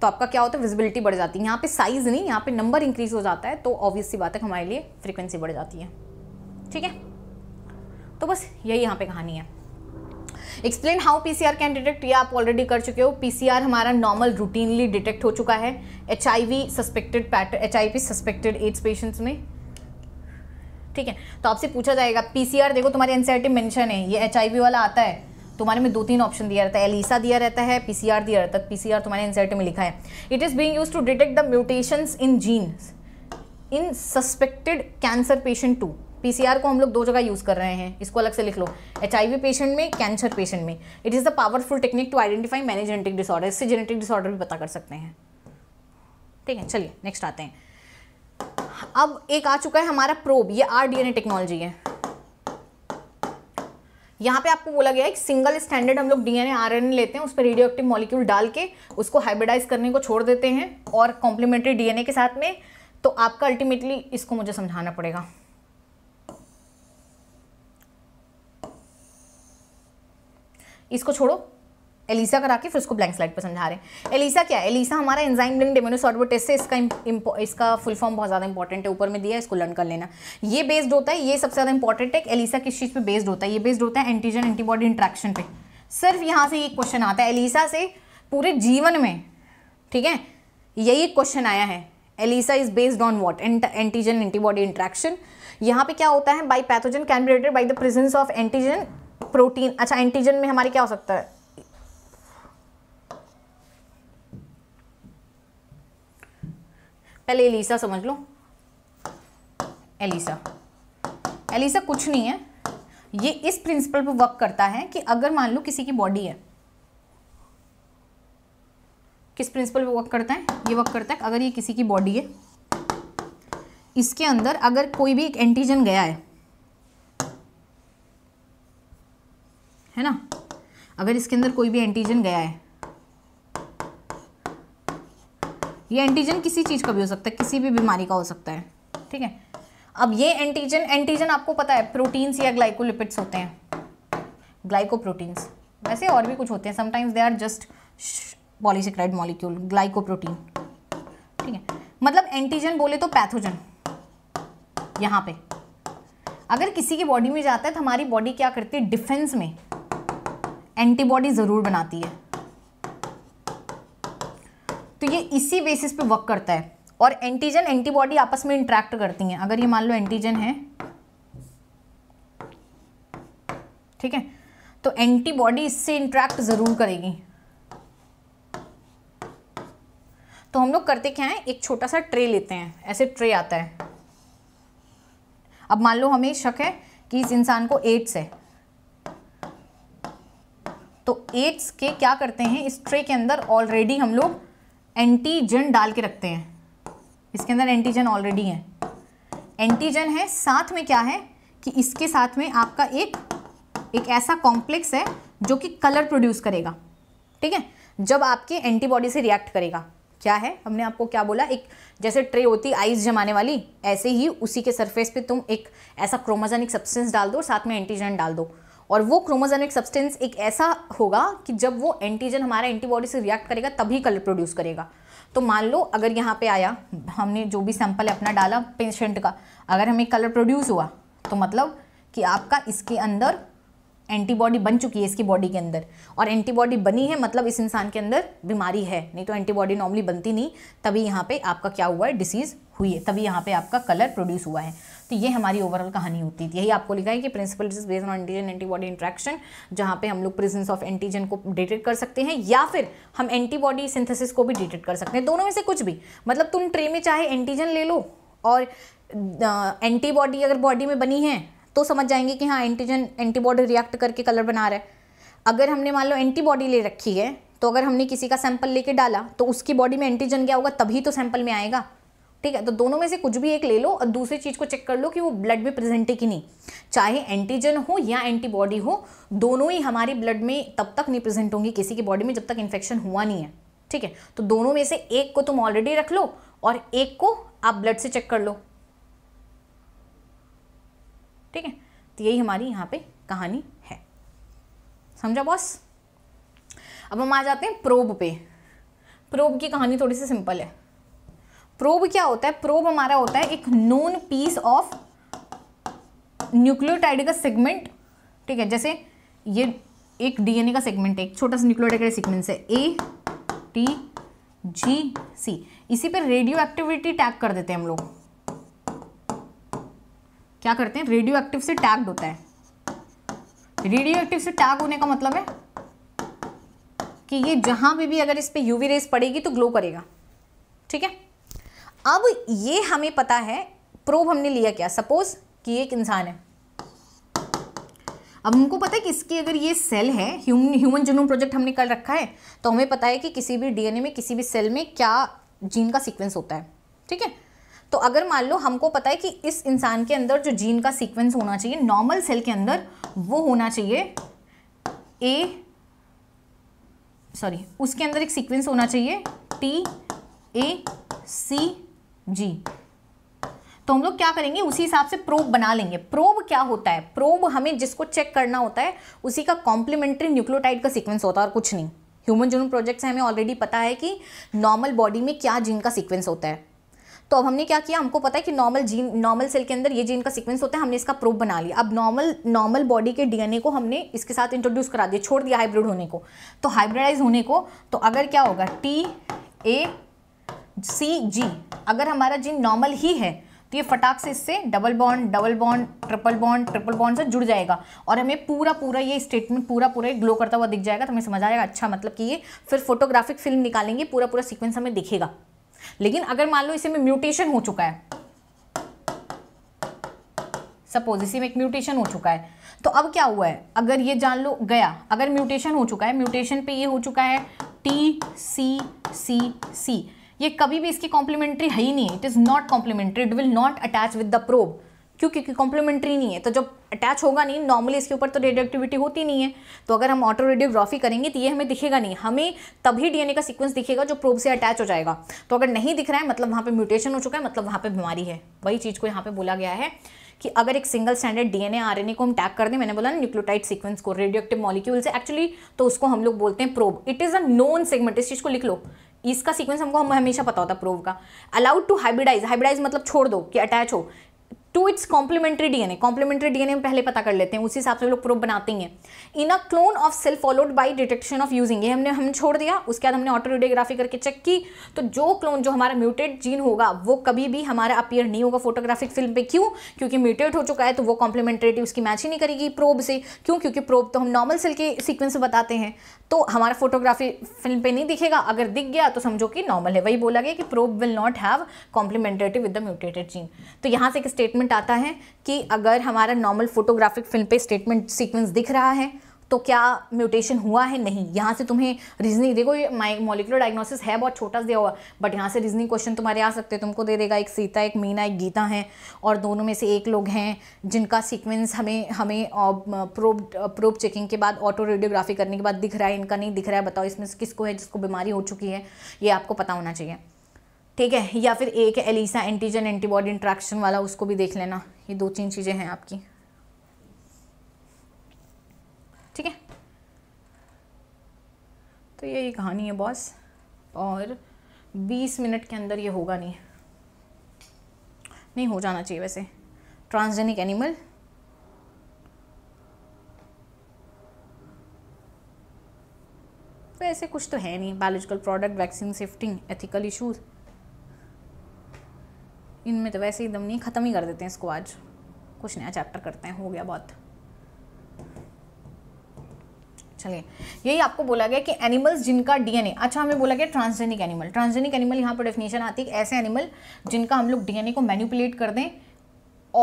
तो आपका क्या होता है विजिबिलिटी बढ़ जाती है यहाँ पे साइज़ नहीं यहाँ पे नंबर इंक्रीज हो जाता है तो ऑब्वियस सी बात है हमारे लिए फ्रिक्वेंसी बढ़ जाती है ठीक है तो बस यही यहाँ पे कहानी है explain how P C R can detect ये आप ऑलरेडी कर चुके हो पी सी आर हमारा नॉर्मल रूटीनली डिटेक्ट हो चुका है H I V suspected patient H I V suspected AIDS patients में ठीक है तो आपसे पूछा जाएगा पी सी आर देखो तुम्हारी एनसीआर मेंशन है ये एच आई वी वाला आता है तुम्हारे में दो तीन ऑप्शन दिया रहता है एलिसा दिया रहता है पीसीआर दिया रहता है पीसीआर तुम्हारे इंसर्ट में लिखा है it is being use to detect the mutations in genes in suspected cancer patient to PCR को हम लोग दो जगह यूज़ कर रहे हैं इसको अलग से लिख लो एच पेशेंट में कैंसर पेशेंट में it is the powerful technique to identify many genetic disorder इससे जेनेटिक डिसऑर्डर भी पता कर सकते हैं ठीक है चलिए नेक्स्ट आते हैं अब एक आ चुका है हमारा प्रोब ये आर टेक्नोलॉजी है यहाँ पे आपको बोला गया एक सिंगल स्टैंडर्ड हम लोग डीएनए आरएनए लेते हैं उस पर रेडियो एक्टिव मॉलिक्यूल डाल के उसको हाइब्रिडाइज करने को छोड़ देते हैं और कॉम्प्लीमेंट्री डीएनए के साथ में तो आपका अल्टीमेटली इसको मुझे समझाना पड़ेगा इसको छोड़ो एलिसा करा के फिर उसको ब्लैंक स्लाइड पर समझा रहे हैं एलिसा क्या है एलिसा हमारा एंजाइम लिंक डेमोनो टेस्ट है इसका इसका फुल फॉर्म बहुत ज़्यादा इंपॉर्टेंट है ऊपर में दिया है इसको लर्न कर लेना ये बेस्ड होता है ये सबसे ज़्यादा इंपॉर्टेंट है एलिसा किस चीज़ पर बेस्ड होता है ये बेस्ड होता है एंटीजन एंटीबॉडी इंट्रैक्शन पे सिर्फ यहाँ से ये क्वेश्चन आता है एलिसा से पूरे जीवन में ठीक है यही क्वेश्चन आया है ELISA is based on what antigen antibody interaction यहाँ पे क्या होता है बाई पैथोजन कैनबरेटेड by the presence of antigen protein अच्छा एंटीजन में हमारे क्या हो सकता है पहले एलिसा समझ लो एलिसा एलिसा कुछ नहीं है ये इस प्रिंसिपल पर वर्क करता है कि अगर मान लो किसी की बॉडी है किस प्रिंसिपल पर वर्क करता है ये वर्क करता है अगर ये किसी की बॉडी है इसके अंदर अगर कोई भी एक एंटीजन गया है है ना अगर इसके अंदर कोई भी एंटीजन गया है ये एंटीजन किसी चीज़ का भी हो सकता है किसी भी बीमारी का हो सकता है ठीक है अब ये एंटीजन एंटीजन आपको पता है प्रोटीन्स या ग्लाइकोलिपिड्स होते हैं ग्लाइकोप्रोटीन्स वैसे और भी कुछ होते हैं sometimes they are just polysaccharide molecule glycoprotein ठीक है मतलब एंटीजन बोले तो पैथोजन यहाँ पे अगर किसी की बॉडी में जाता है तो हमारी बॉडी क्या करती है डिफेंस में एंटीबॉडी ज़रूर बनाती है तो ये इसी बेसिस पे वर्क करता है और एंटीजन एंटीबॉडी आपस में इंट्रैक्ट करती हैं अगर ये मान लो एंटीजन है ठीक है तो एंटीबॉडी इससे इंट्रैक्ट ज़रूर करेगी तो हम लोग करते क्या है एक छोटा सा ट्रे लेते हैं ऐसे ट्रे आता है अब मान लो हमें शक है कि इस इंसान को एड्स है तो एड्स के क्या करते हैं इस ट्रे के अंदर ऑलरेडी हम लोग एंटीजन डाल के रखते हैं इसके अंदर एंटीजन ऑलरेडी है एंटीजन है साथ में क्या है कि इसके साथ में आपका एक एक ऐसा कॉम्प्लेक्स है जो कि कलर प्रोड्यूस करेगा ठीक है जब आपके एंटीबॉडी से रिएक्ट करेगा क्या है हमने आपको क्या बोला एक जैसे ट्रे होती आइस जमाने वाली ऐसे ही उसी के सरफेस पे तुम एक ऐसा क्रोमोजेनिक सब्सटेंस डाल दो साथ में एंटीजन डाल दो और वो क्रोमोजेनिक सब्सटेंस एक ऐसा होगा कि जब वो एंटीजन हमारा एंटीबॉडी से रिएक्ट करेगा तभी कलर प्रोड्यूस करेगा तो मान लो अगर यहाँ पे आया हमने जो भी सैंपल अपना डाला पेशेंट का अगर हमें कलर प्रोड्यूस हुआ तो मतलब कि आपका इसके अंदर एंटीबॉडी बन चुकी है इसकी बॉडी के अंदर और एंटीबॉडी बनी है मतलब इस इंसान के अंदर बीमारी है नहीं तो एंटीबॉडी नॉर्मली बनती नहीं तभी यहाँ पे आपका क्या हुआ है डिसीज़ हुई है तभी यहाँ पे आपका कलर प्रोड्यूस हुआ है तो ये हमारी ओवरऑल कहानी होती थी यही आपको लिखा है कि principle is based on antigen antibody interaction जहाँ पे हम लोग प्रेजेंस ऑफ एंटीजन को डिटेक्ट कर सकते हैं या फिर हम एंटीबॉडी सिंथेसिस को भी डिटेक्ट कर सकते हैं दोनों में से कुछ भी मतलब तुम ट्रे में चाहे एंटीजन ले लो और एंटीबॉडी अगर बॉडी में बनी है तो समझ जाएंगे कि हाँ एंटीजन एंटीबॉडी रिएक्ट करके कलर बना रहा है अगर हमने मान लो एंटीबॉडी ले रखी है तो अगर हमने किसी का सैंपल लेके डाला तो उसकी बॉडी में एंटीजन क्या होगा तभी तो सैंपल में आएगा ठीक है तो दोनों में से कुछ भी एक ले लो और दूसरी चीज़ को चेक कर लो कि वो ब्लड में प्रेजेंट है कि नहीं चाहे एंटीजन हो या एंटीबॉडी हो दोनों ही हमारे ब्लड में तब तक नहीं प्रेजेंट होंगी किसी की बॉडी में जब तक इन्फेक्शन हुआ नहीं है ठीक है तो दोनों में से एक को तुम ऑलरेडी रख लो और एक को आप ब्लड से चेक कर लो ठीक है तो यही हमारी यहाँ पे कहानी है समझा बॉस अब हम आ जाते हैं प्रोब पे प्रोब की कहानी थोड़ी सी सिंपल है प्रोब क्या होता है प्रोब हमारा होता है एक नोन पीस ऑफ न्यूक्लियोटाइड का सेगमेंट ठीक है जैसे ये एक डीएनए का सेगमेंट है एक छोटा सा न्यूक्लियोटाइड का सेगमेंट है ए टी जी सी इसी पर रेडियो एक्टिविटी टैग कर देते हैं हम लोग क्या करते हैं रेडियो एक्टिव से टैग्ड होता है रेडियो एक्टिव से टैग होने का मतलब है कि ये जहां भी, भी अगर इस पर यूवी रेस पड़ेगी तो ग्लो करेगा ठीक है अब ये हमें पता है प्रोब हमने लिया क्या सपोज कि एक इंसान है अब हमको पता है कि इसकी अगर ये सेल है ह्यूमन जीनोम प्रोजेक्ट हमने कर रखा है तो हमें पता है कि किसी भी डीएनए में किसी भी सेल में क्या जीन का सीक्वेंस होता है ठीक है तो अगर मान लो हमको पता है कि इस इंसान के अंदर जो जीन का सीक्वेंस होना चाहिए नॉर्मल सेल के अंदर वो होना चाहिए ए सॉरी उसके अंदर एक सीक्वेंस होना चाहिए टी ए सी जी तो हम लोग क्या करेंगे उसी हिसाब से प्रोब बना लेंगे प्रोब क्या होता है प्रोब हमें जिसको चेक करना होता है उसी का कॉम्प्लीमेंट्री न्यूक्लियोटाइड का सीक्वेंस होता है और कुछ नहीं ह्यूमन जूनून प्रोजेक्ट से हमें ऑलरेडी पता है कि नॉर्मल बॉडी में क्या जीन का सीक्वेंस होता है तो अब हमने क्या किया हमको पता है कि नॉर्मल जीन नॉर्मल सेल के अंदर ये जीन का सीक्वेंस होता है हमने इसका प्रोब बना लिया अब नॉर्मल नॉर्मल बॉडी के डीएनए को हमने इसके साथ इंट्रोड्यूस करा दिया छोड़ दिया हाइब्रिड होने को तो हाइब्रिडाइज होने को तो अगर क्या होगा टी ए सी जी अगर हमारा जी नॉर्मल ही है तो ये फटाक से इससे double bond double bond triple bond triple bond से जुड़ जाएगा और हमें पूरा पूरा ये स्टेटमेंट पूरा पूरा ग्लो करता हुआ दिख जाएगा तो हमें समझ आएगा अच्छा मतलब कि ये फिर फोटोग्राफिक फिल्म निकालेंगे पूरा पूरा सीक्वेंस हमें दिखेगा लेकिन अगर मान लो इसे में म्यूटेशन हो चुका है सपोज इसी में एक म्यूटेशन हो चुका है तो अब क्या हुआ है अगर ये जान लो गया अगर म्यूटेशन हो चुका है म्यूटेशन पे ये हो चुका है टी सी सी सी ये कभी भी इसकी कॉम्प्लीमेंट्री है ही नहीं it is not complementary it will not attach with the probe क्यों क्योंकि कॉम्प्लीमेंट्री नहीं है तो जब अटैच होगा नहीं नॉर्मली इसके ऊपर तो रेडियो एक्टिविटी होती नहीं है तो अगर हम ऑटो रेडियोग्राफी करेंगे तो ये हमें दिखेगा नहीं हमें तभी डीएनए का सीक्वेंस दिखेगा जो प्रोब से अटैच हो जाएगा तो अगर नहीं दिख रहा है मतलब वहाँ पर म्यूटेशन हो चुका है मतलब वहाँ पर बीमारी है वही चीज़ को यहाँ पर बोला गया है कि अगर एक सिंगल स्टैंडर्ड डीएनए आरएनए को हम टैग कर दें मैंने बोला ना न्यूक्लियोटाइड सीक्वेंस को रेडियो एक्टिव मॉलिक्यूल से एक्चुअली तो उसको हम लोग बोलते हैं probe it is a known segment इस चीज़ को लिख लो इसका सीक्वेंस हमको हम हमेशा पता होता है प्रोव का अलाउड टू हाइब्रिडाइज हाइब्रिडाइज मतलब छोड़ दो कि अटैच हो to its complementary DNA complementary DNA हम पहले पता कर लेते हैं उसी हिसाब से लोग प्रोब बनाते हैं in a clone of cell followed by detection of using ये हमने हम छोड़ दिया उसके बाद हमने ऑटो रेडियोग्राफी करके चेक की तो जो क्लोन जो हमारा म्यूटेड जीन होगा वो कभी भी हमारा अपियर नहीं होगा फोटोग्राफिक फिल्म पे क्यों क्योंकि म्यूटेट हो चुका है तो वो कॉम्प्लीमेंट्रेटी तो उसकी मैच ही नहीं करेगी प्रोब से क्यों क्योंकि प्रोब तो हम नॉर्मल सेल के सीक्वेंस से बताते हैं तो हमारा फोटोग्राफी फिल्म पे नहीं दिखेगा अगर दिख गया तो समझो कि नॉर्मल है वही बोला गया कि probe will not have complementarity with the mutated gene तो यहाँ से एक स्टेटमेंट स्टेटमेंट आता है कि अगर हमारा नॉर्मल फोटोग्राफिक फिल्म पे स्टेटमेंट सीक्वेंस दिख रहा है तो क्या म्यूटेशन हुआ है नहीं यहाँ से तुम्हें रीजनिंग देखो ये माई मोलिकुलर डायग्नोसिस है बहुत छोटा दिया हुआ बट यहाँ से रीजनिंग क्वेश्चन तुम्हारे आ सकते हैं तुमको दे देगा एक सीता एक मीना एक गीता हैं और दोनों में से एक लोग हैं जिनका सीक्वेंस हमें हमें प्रोब प्रोब चेकिंग के बाद ऑटो रेडियोग्राफी करने के बाद दिख रहा है इनका नहीं दिख रहा है बताओ इसमें किसको है जिसको बीमारी हो चुकी है ये आपको पता होना चाहिए ठीक है या फिर एक एलिसा एंटीजन एंटीबॉडी इंट्रैक्शन वाला उसको भी देख लेना ये दो तीन चीज़ें हैं आपकी ठीक है तो यही कहानी है बॉस और 20 मिनट के अंदर ये होगा नहीं नहीं हो जाना चाहिए वैसे ट्रांसजेनिक एनिमल वैसे कुछ तो है नहीं biological product vaccine safety ethical issues इनमें तो वैसे ही दम नहीं ख़त्म ही कर देते हैं इसको आज कुछ नया चैप्टर करते हैं हो गया बहुत चलिए यही आपको बोला गया कि एनिमल्स जिनका डीएनए अच्छा हमें बोला गया ट्रांसजेनिक एनिमल ट्रांसजेनिक एनिमल यहाँ पर डेफिनेशन आती है ऐसे एनिमल जिनका हम लोग डीएनए को मैनिपुलेट कर दें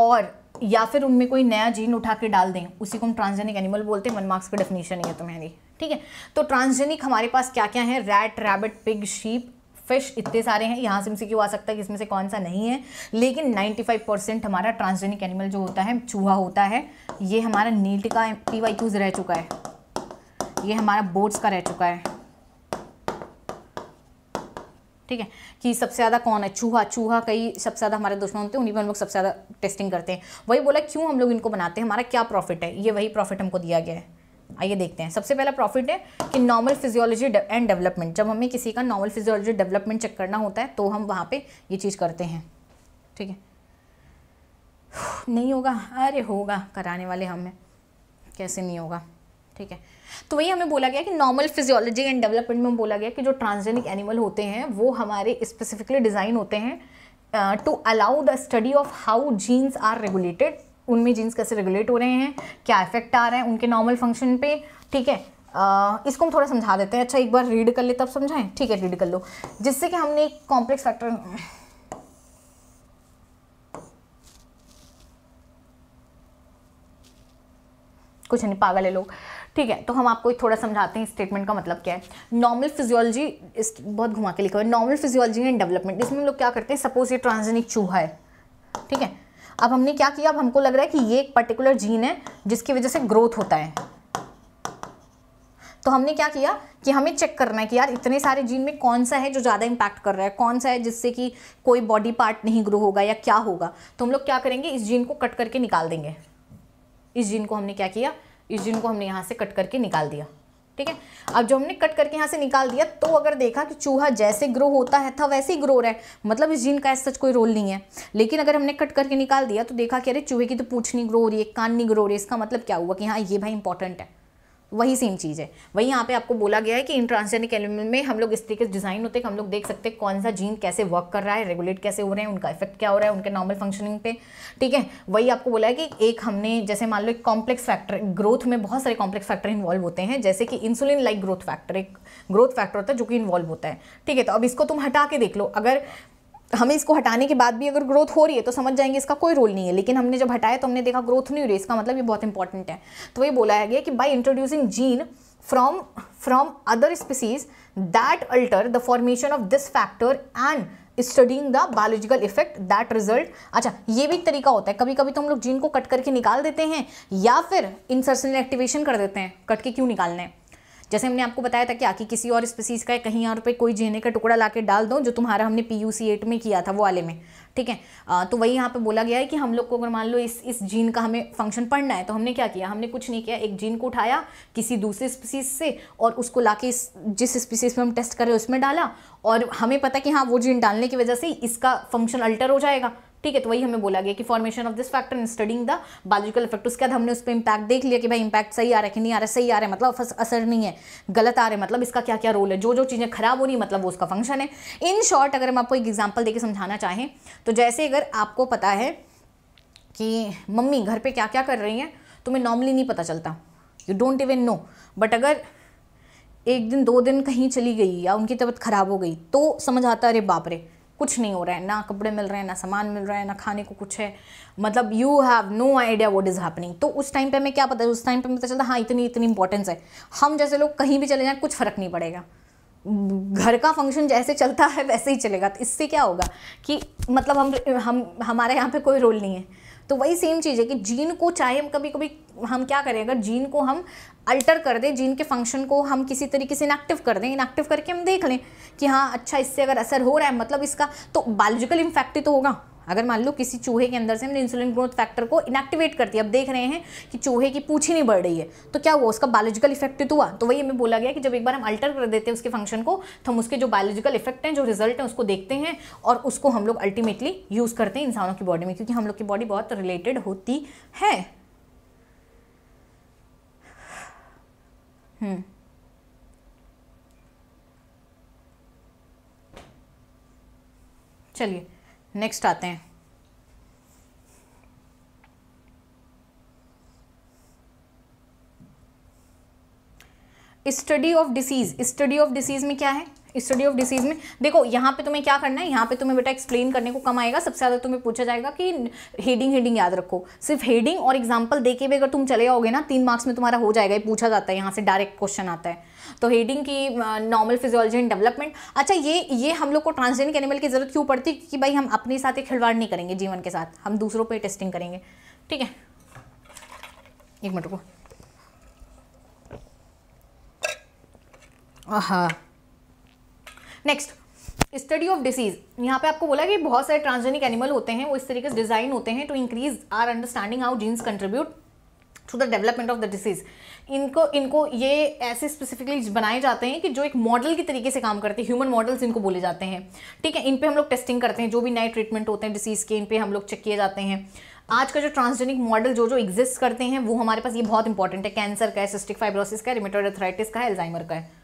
और या फिर उनमें कोई नया जीन उठा के डाल दें उसी को हम ट्रांसजेनिक एनिमल बोलते हैं मनमार्क्स मार्क्स डेफिनेशन डेफिनेशन है तुम्हें ठीक है तो ट्रांसजेनिक हमारे पास क्या क्या है rat rabbit pig sheep fish इतने सारे हैं यहाँ से एम आ सकता है इसमें से कौन सा नहीं है लेकिन 95 परसेंट हमारा ट्रांसजेनिक एनिमल जो होता है चूहा होता है ये हमारा नीट का पी वाई क्यूज रह चुका है ये हमारा बोर्ड्स का रह चुका है ठीक है कि सबसे ज़्यादा कौन है चूहा चूहा कई सबसे ज़्यादा हमारे दुश्मन होते हैं उन्हीं पर हम लोग सबसे ज़्यादा टेस्टिंग करते हैं वही बोला क्यों हम लोग इनको बनाते हैं हमारा क्या प्रॉफिट है ये वही प्रॉफिट हमको दिया गया है आइए देखते हैं सबसे पहला प्रॉफिट है कि नॉर्मल फिजियोलॉजी एंड डेवलपमेंट जब हमें किसी का नॉर्मल फिजियोलॉजी डेवलपमेंट चेक करना होता है तो हम वहाँ पे ये चीज़ करते हैं ठीक है नहीं होगा अरे होगा कराने वाले हमें कैसे नहीं होगा ठीक है तो वही हमें बोला गया कि नॉर्मल फिजियोलॉजी एंड डेवलपमेंट में बोला गया कि जो ट्रांसजेनिक एनिमल होते हैं वो हमारे स्पेसिफिकली डिज़ाइन होते हैं to allow the study of how genes are regulated उनमें जीन्स कैसे रेगुलेट हो रहे हैं क्या इफेक्ट आ रहा है उनके नॉर्मल फंक्शन पे ठीक है Uh, इसको हम थोड़ा समझा देते हैं अच्छा एक बार रीड कर ले तब समझाएं ठीक है रीड कर लो जिससे कि हमने एक कॉम्प्लेक्स फैक्टर कुछ नहीं पागल है लोग ठीक है तो हम आपको थोड़ा समझाते हैं स्टेटमेंट का मतलब क्या है नॉर्मल फिजियोलॉजी इस बहुत घुमा के लिखा हुआ है नॉर्मल फिजियोलॉजी एंड डेवलपमेंट इसमें हम लोग क्या करते हैं सपोज ये ट्रांसजेनिक चूहा है ठीक है अब हमने क्या किया अब हमको लग रहा है कि ये एक पर्टिकुलर जीन है जिसकी वजह से ग्रोथ होता है तो हमने क्या किया कि हमें चेक करना है कि यार इतने सारे जीन में कौन सा है जो ज़्यादा इम्पैक्ट कर रहा है कौन सा है जिससे कि कोई बॉडी पार्ट नहीं ग्रो होगा या क्या होगा तो हम लोग क्या करेंगे इस जीन को कट करके निकाल देंगे इस जीन को हमने क्या किया इस जीन को हमने यहाँ से कट करके निकाल दिया ठीक है अब जो हमने कट करके यहाँ से निकाल दिया तो अगर देखा कि चूहा जैसे ग्रो होता है था वैसे ही ग्रो रहा है मतलब इस जीन का सच कोई रोल नहीं है लेकिन अगर हमने कट करके निकाल दिया तो देखा कि अरे चूहे की तो पूछ नहीं ग्रो हो रही है कान नहीं ग्रो हो रही है इसका मतलब क्या हुआ कि हाँ ये भाई इंपॉर्टेंट है वही सेम चीज़ है वही यहाँ पे आपको बोला गया है कि इन ट्रांसजेनिक एलिमेंट में हम लोग इस तरीके से डिज़ाइन होते हैं हम लोग देख सकते हैं कौन सा जीन कैसे वर्क कर रहा है रेगुलेट कैसे हो रहे हैं उनका इफेक्ट क्या हो रहा है उनके नॉर्मल फंक्शनिंग पे ठीक है वही आपको बोला है कि एक हमने जैसे मान लो एक कॉम्प्लेक्स फैक्टर ग्रोथ में बहुत सारे कॉम्प्लेक्स फैक्टर इन्वॉल्व होते हैं जैसे कि इंसुलिन लाइक ग्रोथ फैक्टर एक ग्रोथ फैक्टर होता है जो कि इन्वॉल्व होता है ठीक है तो अब इसको तुम हटा के देख लो अगर हमें इसको हटाने के बाद भी अगर ग्रोथ हो रही है तो समझ जाएंगे इसका कोई रोल नहीं है लेकिन हमने जब हटाया तो हमने देखा ग्रोथ नहीं हो रही इसका मतलब ये बहुत इंपॉर्टेंट है तो ये बोला गया कि by introducing gene from from other species that alter the formation of this factor and studying the biological effect that result अच्छा ये भी एक तरीका होता है कभी कभी तो हम लोग जीन को कट करके निकाल देते हैं या फिर इंसर्सनल एक्टिवेशन कर देते हैं कट के क्यों निकालना है जैसे हमने आपको बताया था कि आखिर किसी और स्पीसीज़ का कहीं और पे कोई जीने का टुकड़ा ला डाल दो जो तुम्हारा हमने पी यू सी एट में किया था वो वाले में ठीक है तो वही यहाँ पे बोला गया है कि हम लोग को अगर मान लो इस इस जीन का हमें फंक्शन पढ़ना है तो हमने क्या किया हमने कुछ नहीं किया एक जीन को उठाया किसी दूसरे स्पीसीज से और उसको ला के जिस स्पीसीज में हम टेस्ट कर रहे हैं उसमें डाला और हमें पता कि हाँ वो जीन डालने की वजह से इसका फंक्शन अल्टर हो जाएगा ठीक है तो वही हमें बोला गया कि formation of this factor in studying the biological effect उसके बाद हमने उस पर इंपैक्ट देख लिया कि भाई इम्पैक्ट सही आ रहा है कि नहीं आ रहा है सही आ रहा है मतलब असर नहीं है गलत आ रहा है मतलब इसका क्या क्या रोल है जो जो चीज़ें खराब हो रही मतलब वो उसका फंक्शन है इन शॉर्ट अगर हम आपको एक एग्जाम्पल देकर समझाना चाहें तो जैसे अगर आपको पता है कि मम्मी घर पर क्या क्या कर रही हैं तुम्हें तो नॉर्मली नहीं पता चलता you don't even know but अगर एक दिन दो दिन कहीं चली गई या उनकी तबीयत ख़राब हो गई तो समझ आता अरे बाप रे कुछ नहीं हो रहा है ना कपड़े मिल रहे हैं ना सामान मिल रहा है ना खाने को कुछ है मतलब you have no idea what is happening तो उस टाइम पे हमें क्या पता है उस टाइम पे पता चलता हाँ इतनी इतनी इंपॉर्टेंस है हम जैसे लोग कहीं भी चले जाएँ कुछ फ़र्क नहीं पड़ेगा घर का फंक्शन जैसे चलता है वैसे ही चलेगा तो इससे क्या होगा कि मतलब हम हम हमारे यहाँ पे कोई रोल नहीं है तो वही सेम चीज़ है कि जीन को चाहे हम कभी कभी हम क्या करें अगर जीन को हम अल्टर कर दें जीन के फंक्शन को हम किसी तरीके से इनएक्टिव कर दें इनएक्टिव करके हम देख लें कि हाँ अच्छा इससे अगर असर हो रहा है मतलब इसका तो बायोलॉजिकल ही तो होगा अगर मान लो किसी चूहे के अंदर से हमने इंसुलिन ग्रोथ फैक्टर को इनएक्टिवेट कर दिया अब देख रहे हैं कि चूहे की पूछ ही नहीं बढ़ रही है तो क्या हुआ उसका बायोलॉजिकल इफेक्ट तो हुआ तो वही हमें बोला गया कि जब एक बार हम अल्टर कर देते हैं उसके फंक्शन को तो हम उसके जो बायोलॉजिकल इफेक्ट हैं जो रिजल्ट हैं उसको देखते हैं और उसको हम लोग अल्टीमेटली यूज़ करते हैं इंसानों की बॉडी में क्योंकि हम लोग की बॉडी बहुत रिलेटेड होती है हम्म चलिए नेक्स्ट आते हैं study of disease study of disease में क्या है स्टडी ऑफ डिसीज में देखो यहाँ पे तुम्हें क्या करना है यहाँ पे तुम्हें बेटा एक्सप्लेन करने को कम आएगा सबसे ज़्यादा तुम्हें पूछा जाएगा कि हेडिंग हेडिंग याद रखो सिर्फ हेडिंग और एग्जाम्पल दे भी अगर तुम चले जाओगे ना तीन मार्क्स में तुम्हारा हो जाएगा ये पूछा जाता है यहाँ से डायरेक्ट क्वेश्चन आता है तो हेडिंग की नॉर्मल फिजियोलॉजी एंड डेवलपमेंट अच्छा ये ये हम लोग को ट्रांसजेंडिक एनिमल की ज़रूरत क्यों पड़ती है कि भाई हम अपने साथ ही खिलवाड़ नहीं करेंगे जीवन के साथ हम दूसरों पर टेस्टिंग करेंगे ठीक है एक मिनट को हाँ नेक्स्ट स्टडी ऑफ डिसीज यहाँ पे आपको बोला कि बहुत सारे ट्रांसजेनिक एनिमल होते हैं वो इस तरीके से डिजाइन होते हैं to increase our understanding how genes contribute to the development of the disease इनको इनको ये ऐसे स्पेसिफिकली बनाए जाते हैं कि जो एक मॉडल की तरीके से काम करते हैं ह्यूमन मॉडल्स इनको बोले जाते हैं ठीक है इन पर हम लोग टेस्टिंग करते हैं जो भी नए ट्रीटमेंट होते हैं डिसीज़ के इन पर हम लोग चेक किए जाते हैं आज का जो ट्रांसजेनिक मॉडल जो जो एग्जिस्ट करते हैं वो हमारे पास ये बहुत इंपॉर्टेंट है कैंसर का है सिस्टिक फाइब्रोसिस का है रिमेटोड का है एल्जाइमर का है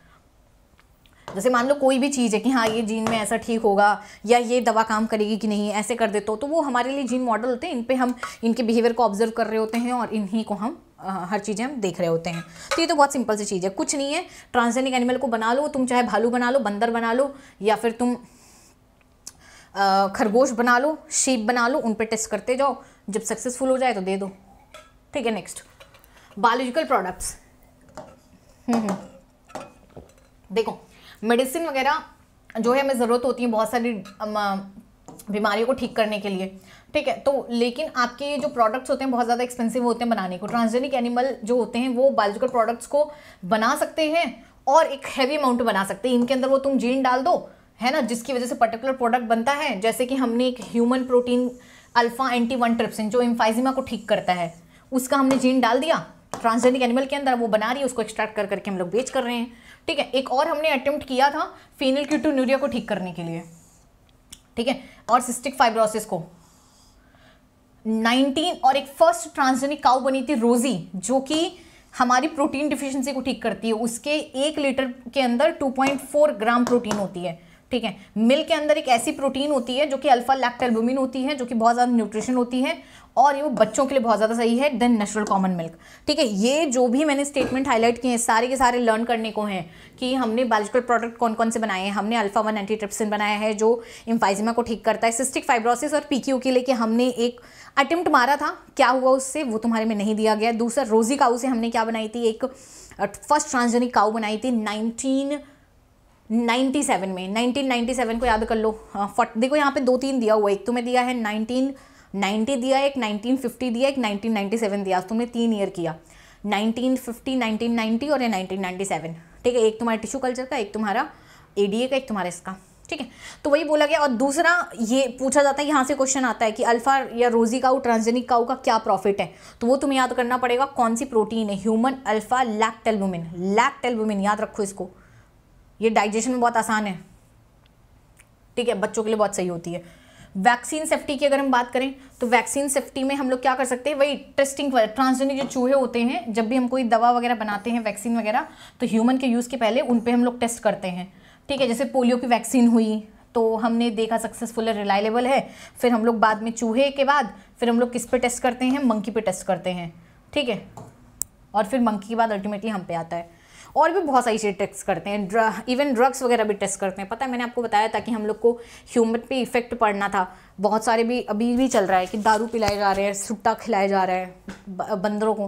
जैसे मान लो कोई भी चीज़ है कि हाँ ये जीन में ऐसा ठीक होगा या ये दवा काम करेगी कि नहीं ऐसे कर देते हो तो वो हमारे लिए जीन मॉडल होते हैं इन पर हम इनके बिहेवियर को ऑब्जर्व कर रहे होते हैं और इन्हीं को हम आ, हर चीज़ें हम देख रहे होते हैं तो ये तो बहुत सिंपल सी चीज़ है कुछ नहीं है ट्रांसजेनिक एनिमल को बना लो तुम चाहे भालू बना लो बंदर बना लो या फिर तुम खरगोश बना लो शीप बना लो उन पर टेस्ट करते जाओ जब सक्सेसफुल हो जाए तो दे दो ठीक है नेक्स्ट बायोलॉजिकल प्रोडक्ट्स देखो मेडिसिन वगैरह जो है हमें ज़रूरत होती है बहुत सारी बीमारियों को ठीक करने के लिए ठीक है तो लेकिन आपके जो प्रोडक्ट्स होते हैं बहुत ज़्यादा एक्सपेंसिव होते हैं बनाने को ट्रांसजेनिक एनिमल जो होते हैं वो बायोलॉजिकल प्रोडक्ट्स को बना सकते हैं और एक हैवी अमाउंट बना सकते हैं इनके अंदर वो तुम जीन डाल दो है ना जिसकी वजह से पर्टिकुलर प्रोडक्ट बनता है जैसे कि हमने एक human protein alpha anti one trypsin जो इम्फाइजिमा को ठीक करता है उसका हमने जीन डाल दिया ट्रांसजेनिक एनिमल के अंदर वो बना रही है उसको एक्सट्रैक्ट कर करके हम लोग बेच कर रहे हैं ठीक है एक और हमने अटेम्प्ट किया था फीनल क्यूटोन्यूरिया को ठीक करने के लिए ठीक है और सिस्टिक फाइब्रोसिस को 19 और एक फर्स्ट ट्रांसजेनिक काउ बनी थी रोजी जो कि हमारी प्रोटीन डिफिशियंसी को ठीक करती है उसके एक लीटर के अंदर 2.4 ग्राम प्रोटीन होती है ठीक है मिल्क के अंदर एक ऐसी प्रोटीन होती है जो कि अल्फा लैक्टेलबुमिन होती है जो कि बहुत ज़्यादा न्यूट्रिशन होती है और ये वो बच्चों के लिए बहुत ज़्यादा सही है देन नेचुरल कॉमन मिल्क ठीक है ये जो भी मैंने स्टेटमेंट हाईलाइट किए हैं सारे के सारे लर्न करने को हैं कि हमने बायोलॉजिकल प्रोडक्ट कौन कौन से बनाए हैं हमने अल्फा वन एंटीट्रिप्सिन बनाया है जो इम्फाइजिमा को ठीक करता है सिस्टिक फाइब्रोसिस और पी के कि हमने एक अटेम्प्ट मारा था क्या हुआ उससे वो तुम्हारे में नहीं दिया गया दूसरा रोजी काऊ से हमने क्या बनाई थी एक फर्स्ट ट्रांसजेनिक काऊ बनाई थी नाइनटीन 97 में 1997 को याद कर लो हाँ, फट देखो यहाँ पे दो तीन दिया हुआ एक तुम्हें दिया है 1990 दिया एक 1950 दिया एक 1997 दिया तुमने तीन ईयर किया 1950 1990 और ये 1997 ठीक है एक तुम्हारा टिश्यू कल्चर का एक तुम्हारा ए का एक तुम्हारा इसका ठीक है तो वही बोला गया और दूसरा ये पूछा जाता है यहाँ से क्वेश्चन आता है कि अल्फा या रोजी काउ ट्रांसजेनिक काउ का क्या प्रॉफिट है तो वो तुम्हें याद करना पड़ेगा कौन सी प्रोटीन है ह्यूमन अल्फा लैक्टेलबुमिन लैक्टेलबुमिन याद रखो इसको ये डाइजेशन में बहुत आसान है ठीक है बच्चों के लिए बहुत सही होती है वैक्सीन सेफ्टी की अगर हम बात करें तो वैक्सीन सेफ्टी में हम लोग क्या कर सकते हैं वही टेस्टिंग ट्रांसजेंडर जो चूहे होते हैं जब भी हम कोई दवा वगैरह बनाते हैं वैक्सीन वगैरह तो ह्यूमन के यूज़ के पहले उन पर हम लोग टेस्ट करते हैं ठीक है जैसे पोलियो की वैक्सीन हुई तो हमने देखा सक्सेसफुल है रिलायलेबल है फिर हम लोग बाद में चूहे के बाद फिर हम लोग किस पे टेस्ट करते हैं मंकी पे टेस्ट करते हैं ठीक है और फिर मंकी के बाद अल्टीमेटली हम पे आता है और भी बहुत सारी चीज़ें टेस्ट करते हैं ड्र, इवन ड्रग्स वगैरह भी टेस्ट करते हैं पता है मैंने आपको बताया था कि हम लोग को ह्यूमन पे इफेक्ट पड़ना था बहुत सारे भी अभी भी चल रहा है कि दारू पिलाए जा रहे हैं सुट्टा खिलाया जा रहा है बंदरों को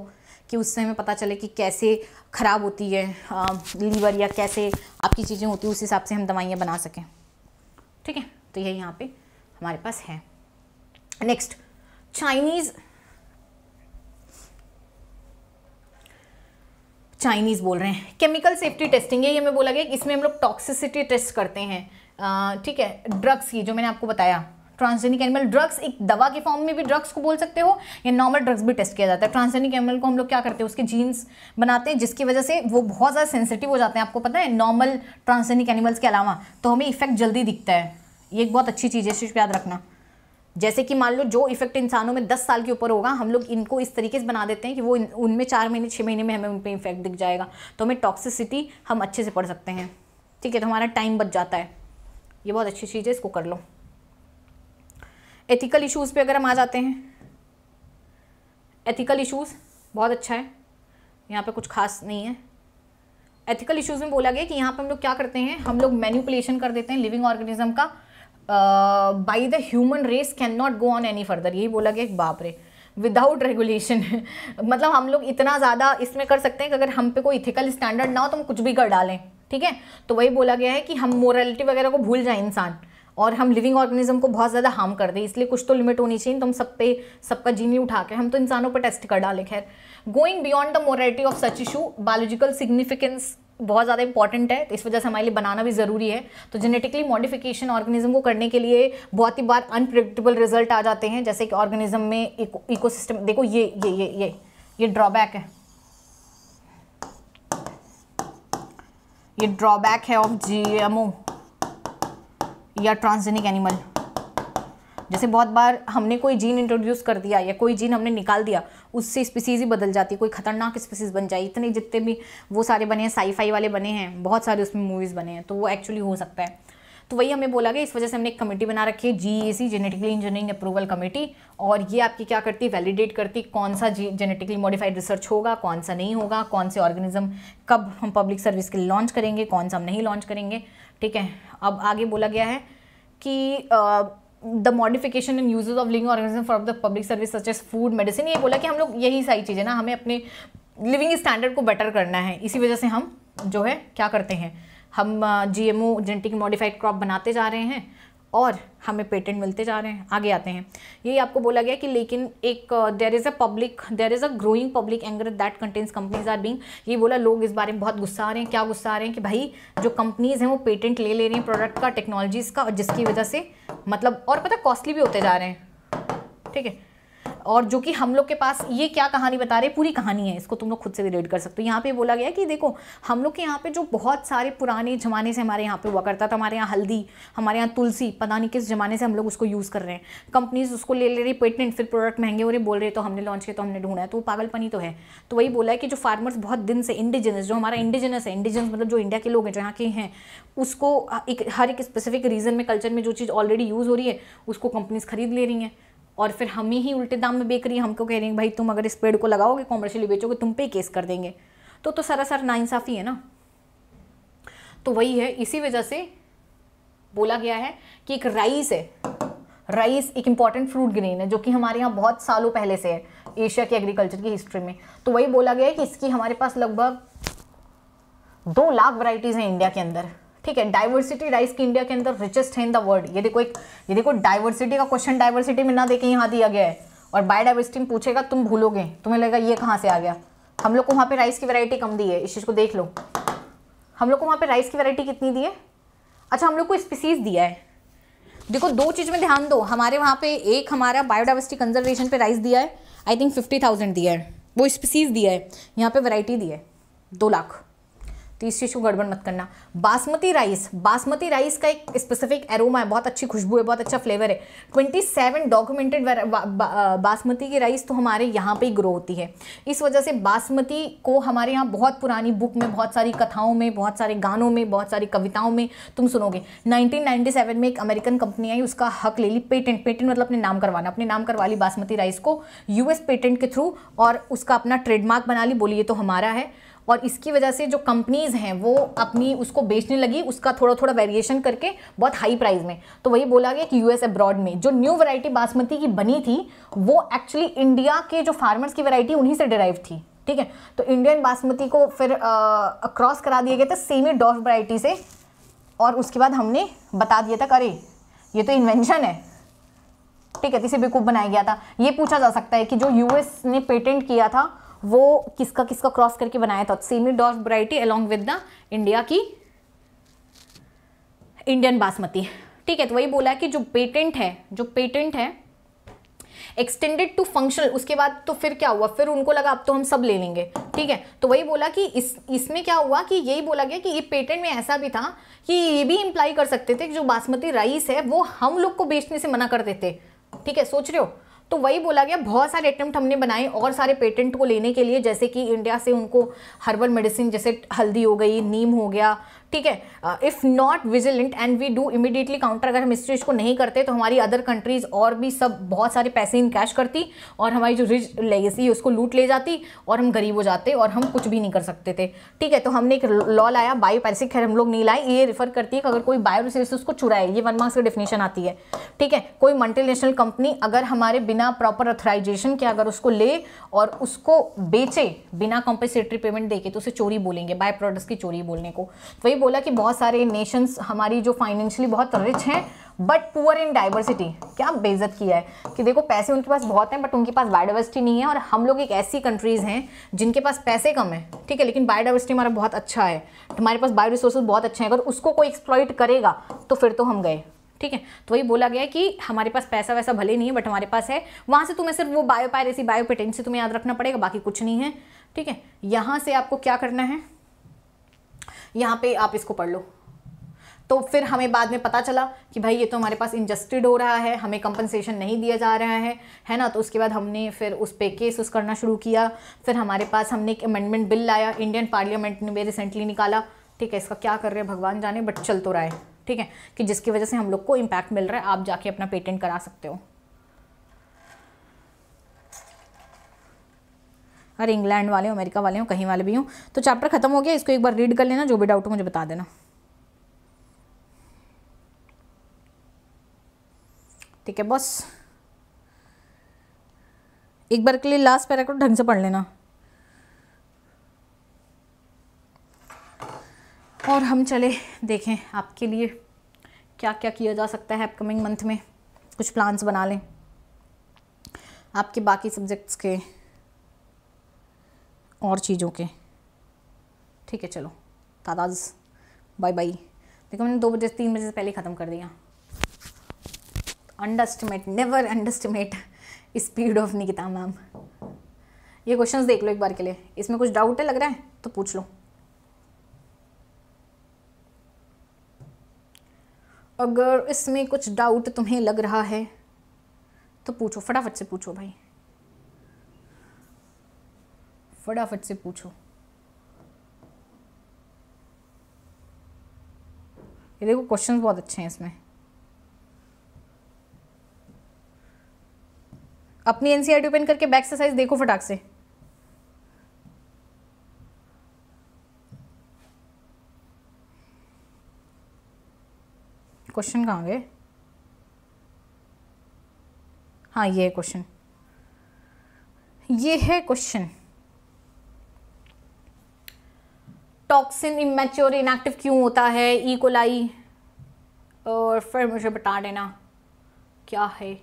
कि उससे हमें पता चले कि कैसे ख़राब होती है लीवर या कैसे आपकी चीज़ें होती है उस हिसाब से हम दवाइयाँ बना सकें ठीक है तो यही यहाँ पे हमारे पास है नेक्स्ट चाइनीज़ चाइनीज़ बोल रहे हैं केमिकल सेफ्टी टेस्टिंग है ये मैं बोला गया इसमें हम लोग टॉक्सिसिटी टेस्ट करते हैं ठीक है ड्रग्स की जो मैंने आपको बताया ट्रांसजेनिक एनिमल ड्रग्स एक दवा के फॉर्म में भी ड्रग्स को बोल सकते हो या नॉर्मल ड्रग्स भी टेस्ट किया जाता है ट्रांसजेनिक एनिमल को हम लोग क्या करते हैं उसके जीन्स बनाते हैं जिसकी वजह से वो बहुत ज़्यादा सेंसिटिव हो जाते हैं आपको पता है नॉर्मल ट्रांसजेनिक एनिमल्स के अलावा तो हमें इफेक्ट जल्दी दिखता है ये एक बहुत अच्छी चीज़ है इस याद रखना जैसे कि मान लो जो इफेक्ट इंसानों में 10 साल के ऊपर होगा हम लोग इनको इस तरीके से बना देते हैं कि वो उनमें चार महीने छः महीने में हमें उन पर इफेक्ट दिख जाएगा तो हमें टॉक्सिसिटी हम अच्छे से पढ़ सकते हैं ठीक है तो हमारा टाइम बच जाता है ये बहुत अच्छी चीज़ है इसको कर लो एथिकल इशूज़ पर अगर हम आ जाते हैं एथिकल इशूज़ बहुत अच्छा है यहाँ पर कुछ खास नहीं है एथिकल इश्यूज़ में बोला गया कि यहाँ पर हम लोग क्या करते हैं हम लोग मैन्यूपुलेशन कर देते हैं लिविंग ऑर्गेनिज्म का by the human race can not go on any further यही बोला गया बाप रे विदाउट रेगुलेशन मतलब हम लोग इतना ज़्यादा इसमें कर सकते हैं कि अगर हम पे कोई इथिकल स्टैंडर्ड ना हो तो हम कुछ भी कर डालें ठीक है तो वही बोला गया है कि हम मोरलिटी वगैरह को भूल जाए इंसान और हम लिविंग ऑर्गेनिज्म को बहुत ज़्यादा हार्म कर दें इसलिए कुछ तो लिमिट होनी चाहिए तो हम सब पे सबका जीनी उठा के हम तो इंसानों पर टेस्ट कर डालें खैर going beyond the morality of such issue biological significance बहुत ज़्यादा इंपॉर्टेंट है तो इस वजह से हमारे लिए बनाना भी ज़रूरी है तो जेनेटिकली मॉडिफिकेशन ऑर्गेनिज्म को करने के लिए बहुत ही बार अनप्रिडिक्टेबल रिजल्ट आ जाते हैं जैसे कि ऑर्गेनिज्म में इको सिस्टम देखो ये ये ये ये ये ड्रॉबैक है ये ड्रॉबैक है ऑफ जी या ट्रांसजेनिक एनिमल जैसे बहुत बार हमने कोई जीन इंट्रोड्यूस कर दिया या कोई जीन हमने निकाल दिया उससे स्पीसीज़ ही बदल जाती है कोई खतरनाक स्पीसीज़ बन जाए इतने जितने भी वो सारे बने हैं साईफाई वाले बने हैं बहुत सारे उसमें मूवीज़ बने हैं तो वो एक्चुअली हो सकता है तो वही हमें बोला गया इस वजह से हमने एक कमेटी बना रखी है G A C genetically engineering approval committee और ये आपकी क्या करती है वैलिडेट करती कौन सा जी जेनेटिकली मॉडिफाइड रिसर्च होगा कौन सा नहीं होगा कौन से ऑर्गेनिज्म कब हम पब्लिक सर्विस के लिए लॉन्च करेंगे कौन सा हम नहीं लॉन्च करेंगे ठीक है अब आगे बोला गया है कि the modification and usages of living organism for the public service such as food medicine ये बोला कि हम लोग यही सारी चीज़ें ना हमें अपने लिविंग स्टैंडर्ड को बेटर करना है इसी वजह से हम जो है क्या करते हैं हम G M O genetic modified crop बनाते जा रहे हैं और हमें पेटेंट मिलते जा रहे हैं आगे आते हैं यही आपको बोला गया कि लेकिन एक there is a public there is a growing public anger that contents companies are being ये बोला लोग इस बारे में बहुत गुस्सा आ रहे हैं क्या गुस्सा आ रहे हैं कि भाई जो कंपनीज़ हैं वो पेटेंट ले ले रही हैं प्रोडक्ट का टेक्नोलॉजीज़ का और जिसकी वजह से मतलब और पता कॉस्टली भी होते जा रहे हैं ठीक है और जो कि हम लोग के पास ये क्या कहानी बता रहे पूरी कहानी है इसको तुम लोग खुद से रिलेट कर सकते हो यहाँ पे बोला गया कि देखो हम लोग के यहाँ पे जो बहुत सारे पुराने ज़माने से हमारे यहाँ पे हुआ करता था हमारे यहाँ हल्दी हमारे यहाँ तुलसी पता नहीं किस ज़माने से हम लोग उसको यूज़ कर रहे हैं कंपनीज उसको ले ले रही पेटेंट फिर प्रोडक्ट महंगे हो रहे बोल रहे तो हमने लॉन्च किया तो हमने ढूंढा है तो वो पागलपनी तो है तो वही बोला है कि जो फार्मर्स बहुत दिन से इंडिजिनस जो हमारा इंडिजिनस है इंडिजिनस मतलब जो इंडिया के लोग हैं जो यहाँ के हैं उसको एक हर एक स्पेसिफिक रीज़न में कल्चर में जो चीज़ ऑलरेडी यूज़ हो रही है उसको कंपनीज खरीद ले रही हैं और फिर हमें ही उल्टे दाम में बेच रही है हमको कह रहे हैं भाई तुम अगर इस पेड़ को लगाओगे कॉमर्शियली बेचोगे तुम पे केस कर देंगे तो तो सरासर नाइंसाफ़ी है ना तो वही है इसी वजह से बोला गया है कि एक राइस है राइस एक इम्पॉर्टेंट फ्रूट ग्रेन है जो कि हमारे यहाँ बहुत सालों पहले से है एशिया के एग्रीकल्चर की हिस्ट्री में तो वही बोला गया है कि इसकी हमारे पास लगभग दो लाख वराइटीज़ हैं इंडिया के अंदर ठीक है डाइवर्सिटी राइस की इंडिया के अंदर रिचेस्ट है इन द वर्ल्ड ये देखो एक ये देखो डाइवर्सिटी का क्वेश्चन डाइवर्सिटी में ना देखे यहाँ दिया गया है और बायोडाइवर्सिटी में पूछेगा तुम भूलोगे तुम्हें लगेगा ये कहाँ से आ गया हम लोग को वहाँ पे राइस की वैरायटी कम दी है इस चीज़ को देख लो हम लोग को वहाँ पे राइस की वैरायटी कितनी दी है अच्छा हम लोग को स्पीसीज दिया है देखो दो चीज़ में ध्यान दो हमारे वहाँ पे एक हमारा बायोडाइवर्सिटी कंजर्वेशन पे राइस दिया है आई थिंक फिफ्टी थाउजेंड दिया है वो स्पीसीज दिया है यहाँ पर वरायटी दी है दो लाख तो इस चीज़ को गड़बड़ मत करना बासमती राइस बासमती राइस का एक स्पेसिफिक एरोमा है बहुत अच्छी खुशबू है बहुत अच्छा फ्लेवर है ट्वेंटी सेवन डॉक्यूमेंटेड बासमती की राइस तो हमारे यहाँ पे ही ग्रो होती है इस वजह से बासमती को हमारे यहाँ बहुत पुरानी बुक में बहुत सारी कथाओं में बहुत सारे गानों में बहुत सारी कविताओं में तुम सुनोगे नाइनटीन में एक अमेरिकन कंपनी आई उसका हक ले ली पेटेंट पेटेंट मतलब अपने नाम करवाना अपने नाम करवा ली बासमती राइस को यूएस पेटेंट के थ्रू और उसका अपना ट्रेडमार्क बना ली बोली ये तो हमारा है और इसकी वजह से जो कंपनीज़ हैं वो अपनी उसको बेचने लगी उसका थोड़ा थोड़ा वेरिएशन करके बहुत हाई प्राइस में तो वही बोला गया कि यूएस अब्रॉड में जो न्यू वैरायटी बासमती की बनी थी वो एक्चुअली इंडिया के जो फार्मर्स की वैरायटी उन्हीं से डिराइव थी ठीक है तो इंडियन बासमती को फिर क्रॉस करा दिया गया था सेमी डॉफ वरायटी से और उसके बाद हमने बता दिया था अरे ये तो इन्वेंशन है ठीक है इसे बेकूफ बनाया गया था ये पूछा जा सकता है कि जो यूएस ने पेटेंट किया था वो किसका किसका क्रॉस करके बनाया था semi dwarf variety along with the India की इंडियन बासमती ठीक है तो वही बोला कि जो पेटेंट है जो पेटेंट है एक्सटेंडेड टू फंक्शनल उसके बाद तो फिर क्या हुआ फिर उनको लगा अब तो हम सब ले लेंगे ठीक है तो वही बोला कि इस इसमें क्या हुआ कि यही बोला गया कि ये पेटेंट में ऐसा भी था कि ये भी इंप्लाई कर सकते थे कि जो बासमती राइस है वो हम लोग को बेचने से मना कर देते ठीक है सोच रहे हो तो वही बोला गया बहुत सारे अटेम्प्ट हमने बनाए और सारे पेटेंट को लेने के लिए जैसे कि इंडिया से उनको हर्बल मेडिसिन जैसे हल्दी हो गई नीम हो गया ठीक है if not vigilant and we do immediately counter अगर हम इस चीज़ को नहीं करते तो हमारी अदर कंट्रीज़ और भी सब बहुत सारे पैसे इन कैश करती और हमारी जो रिच लेगेसी है उसको लूट ले जाती और हम गरीब हो जाते और हम कुछ भी नहीं कर सकते थे ठीक है तो हमने एक लॉ लाया बायो पैसे खैर हम लोग नहीं लाए ये रिफर करती है कि अगर कोई बायो रिसोर्स उसको चुराए ये वन मार्क्स की डेफिनेशन आती है ठीक है कोई मल्टीनेशनल कंपनी अगर हमारे बिना प्रॉपर अथोराइजेशन के अगर उसको ले और उसको बेचे बिना कॉम्पेसेटरी पेमेंट दे के तो उसे चोरी बोलेंगे बाय प्रोडक्ट्स की चोरी बोलने को तो वही बोला कि बहुत सारे नेशंस हमारी जो फाइनेंशियली बहुत रिच हैं बट पुअर इन डाइवर्सिटी क्या बेजत किया है कि देखो पैसे उनके पास बहुत हैं बट उनके पास बायोडाइवर्सिटी नहीं है और हम लोग एक ऐसी कंट्रीज़ हैं जिनके पास पैसे कम हैं ठीक है लेकिन बायोडाइवर्सिटी हमारा बहुत अच्छा है हमारे पास बायो रिसोर्स बहुत अच्छे हैं अगर उसको कोई एक्सप्लॉइट करेगा तो फिर तो हम गए ठीक है तो वही बोला गया है कि हमारे पास पैसा वैसा भले नहीं है बट हमारे पास है वहाँ से तुम्हें सिर्फ वो बायोपायरेसी बायोपेटेंसी तुम्हें याद रखना पड़ेगा बाकी कुछ नहीं है ठीक है यहाँ से आपको क्या करना है यहाँ पे आप इसको पढ़ लो तो फिर हमें बाद में पता चला कि भाई ये तो हमारे पास इंजस्टिड हो रहा है हमें कंपनसेशन नहीं दिया जा रहा है है ना तो उसके बाद हमने फिर उस पर केस उस करना शुरू किया फिर हमारे पास हमने एक अमेंडमेंट बिल लाया इंडियन पार्लियामेंट ने भी रिसेंटली निकाला ठीक है इसका क्या कर रहे हैं भगवान जाने बट चल तो रहा है ठीक है कि जिसकी वजह से हम लोग को इम्पैक्ट मिल रहा है आप जाके अपना पेटेंट करा सकते हो हर इंग्लैंड वाले हों अमेरिका वाले हों कहीं वाले भी हों तो चैप्टर खत्म हो गया इसको एक बार रीड कर लेना जो भी डाउट हो मुझे बता देना ठीक है बस एक बार के लिए लास्ट पैराग्राफ ढंग से पढ़ लेना और हम चले देखें आपके लिए क्या क्या किया जा सकता है अपकमिंग मंथ में कुछ प्लान्स बना लें आपके बाकी सब्जेक्ट्स के और चीज़ों के ठीक है चलो दादाज बाय बाय देखो मैंने दो बजे तीन बजे से पहले ख़त्म कर दिया underestimate never underestimate speed of Nikita ma'am ये क्वेश्चंस देख लो एक बार के लिए इसमें कुछ डाउट है लग रहा है तो पूछ लो अगर इसमें कुछ डाउट तुम्हें लग रहा है तो पूछो फटाफट से पूछो भाई फटाफट से पूछो ये देखो क्वेश्चन बहुत अच्छे हैं इसमें अपनी एनसीआरटी ओपन e करके बैक एक्सरसाइज देखो फटाक से क्वेश्चन कहाँ गए हाँ ये क्वेश्चन ये है क्वेश्चन टॉक्सिन इमेच्योर इनएक्टिव क्यों होता है ईकोलाई e. और फिर मुझे बता देना क्या है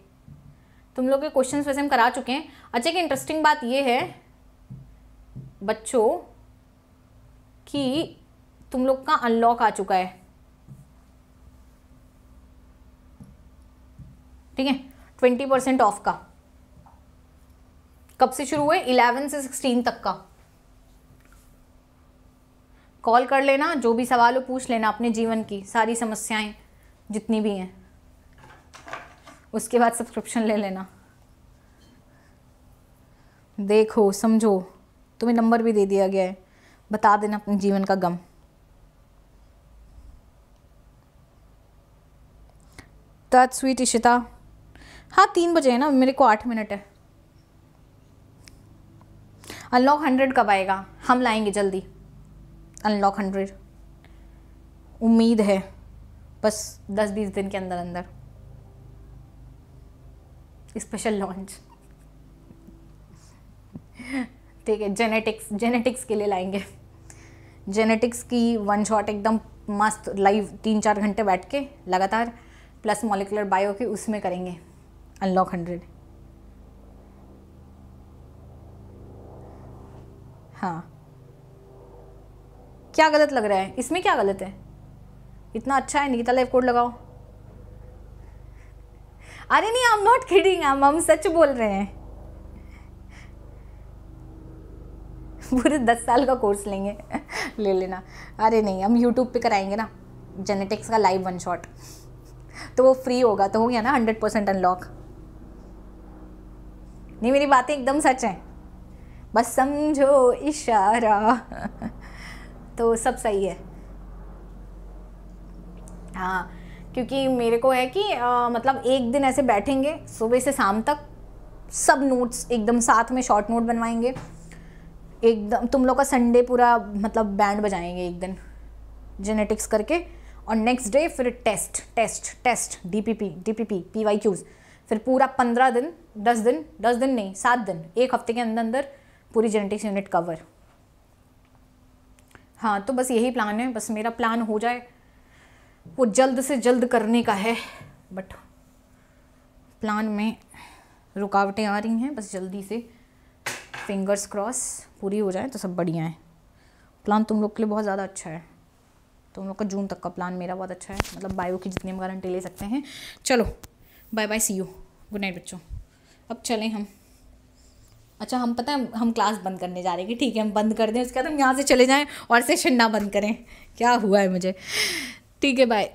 तुम लोग के क्वेश्चंस वैसे हम करा चुके हैं अच्छा की इंटरेस्टिंग बात ये है बच्चों कि तुम लोग का अनलॉक आ चुका है ठीक है ट्वेंटी परसेंट ऑफ का कब से शुरू हुए इलेवन से सिक्सटीन तक का कॉल कर लेना जो भी सवाल हो पूछ लेना अपने जीवन की सारी समस्याएं जितनी भी हैं उसके बाद सब्सक्रिप्शन ले लेना देखो समझो तुम्हें नंबर भी दे दिया गया है बता देना अपने जीवन का गम तत् स्वीट इशिता हाँ तीन बजे है ना मेरे को आठ मिनट है अनलॉक हंड्रेड कब आएगा हम लाएंगे जल्दी अनलॉक हंड्रेड उम्मीद है बस दस बीस दिन के अंदर अंदर स्पेशल लॉन्च ठीक है जेनेटिक्स जेनेटिक्स के लिए लाएंगे जेनेटिक्स की वन शॉट एकदम मस्त लाइव तीन चार घंटे बैठ के लगातार प्लस मॉलिकुलर बायो के उसमें करेंगे अनलॉक हंड्रेड हाँ क्या गलत लग रहा है इसमें क्या गलत है इतना अच्छा है नीता लाइफ कोड लगाओ अरे नहीं आई एम नॉट किडिंग हम हम सच बोल रहे हैं पूरे दस साल का कोर्स लेंगे ले लेना अरे नहीं हम यूट्यूब पे कराएंगे ना जेनेटिक्स का लाइव वन शॉट तो वो फ्री होगा तो हो गया ना हंड्रेड परसेंट अनलॉक नहीं मेरी बातें एकदम सच हैं बस समझो इशारा तो सब सही है हाँ क्योंकि मेरे को है कि आ, मतलब एक दिन ऐसे बैठेंगे सुबह से शाम तक सब नोट्स एकदम साथ में शॉर्ट नोट बनवाएंगे एकदम तुम लोग का संडे पूरा मतलब बैंड बजाएंगे एक दिन जेनेटिक्स करके और नेक्स्ट डे फिर test test test DPP DPP PYQs फिर पूरा पंद्रह दिन दस दिन दस दिन नहीं सात दिन एक हफ्ते के अंदर अंदर पूरी जेनेटिक्स यूनिट कवर हाँ तो बस यही प्लान है बस मेरा प्लान हो जाए वो जल्द से जल्द करने का है बट प्लान में रुकावटें आ रही हैं बस जल्दी से फिंगर्स क्रॉस पूरी हो जाए तो सब बढ़िया है प्लान तुम लोग के लिए बहुत ज़्यादा अच्छा है तुम लोग का जून तक का प्लान मेरा बहुत अच्छा है मतलब बायो की जितनी हम गारंटी ले सकते हैं चलो bye bye see you good night बच्चों अब चलें हम अच्छा हम पता है हम क्लास बंद करने जा रहे हैं कि ठीक है हम बंद कर दें उसके बाद हम यहाँ से चले जाएँ और सेशन ना बंद करें क्या हुआ है मुझे ठीक है बाय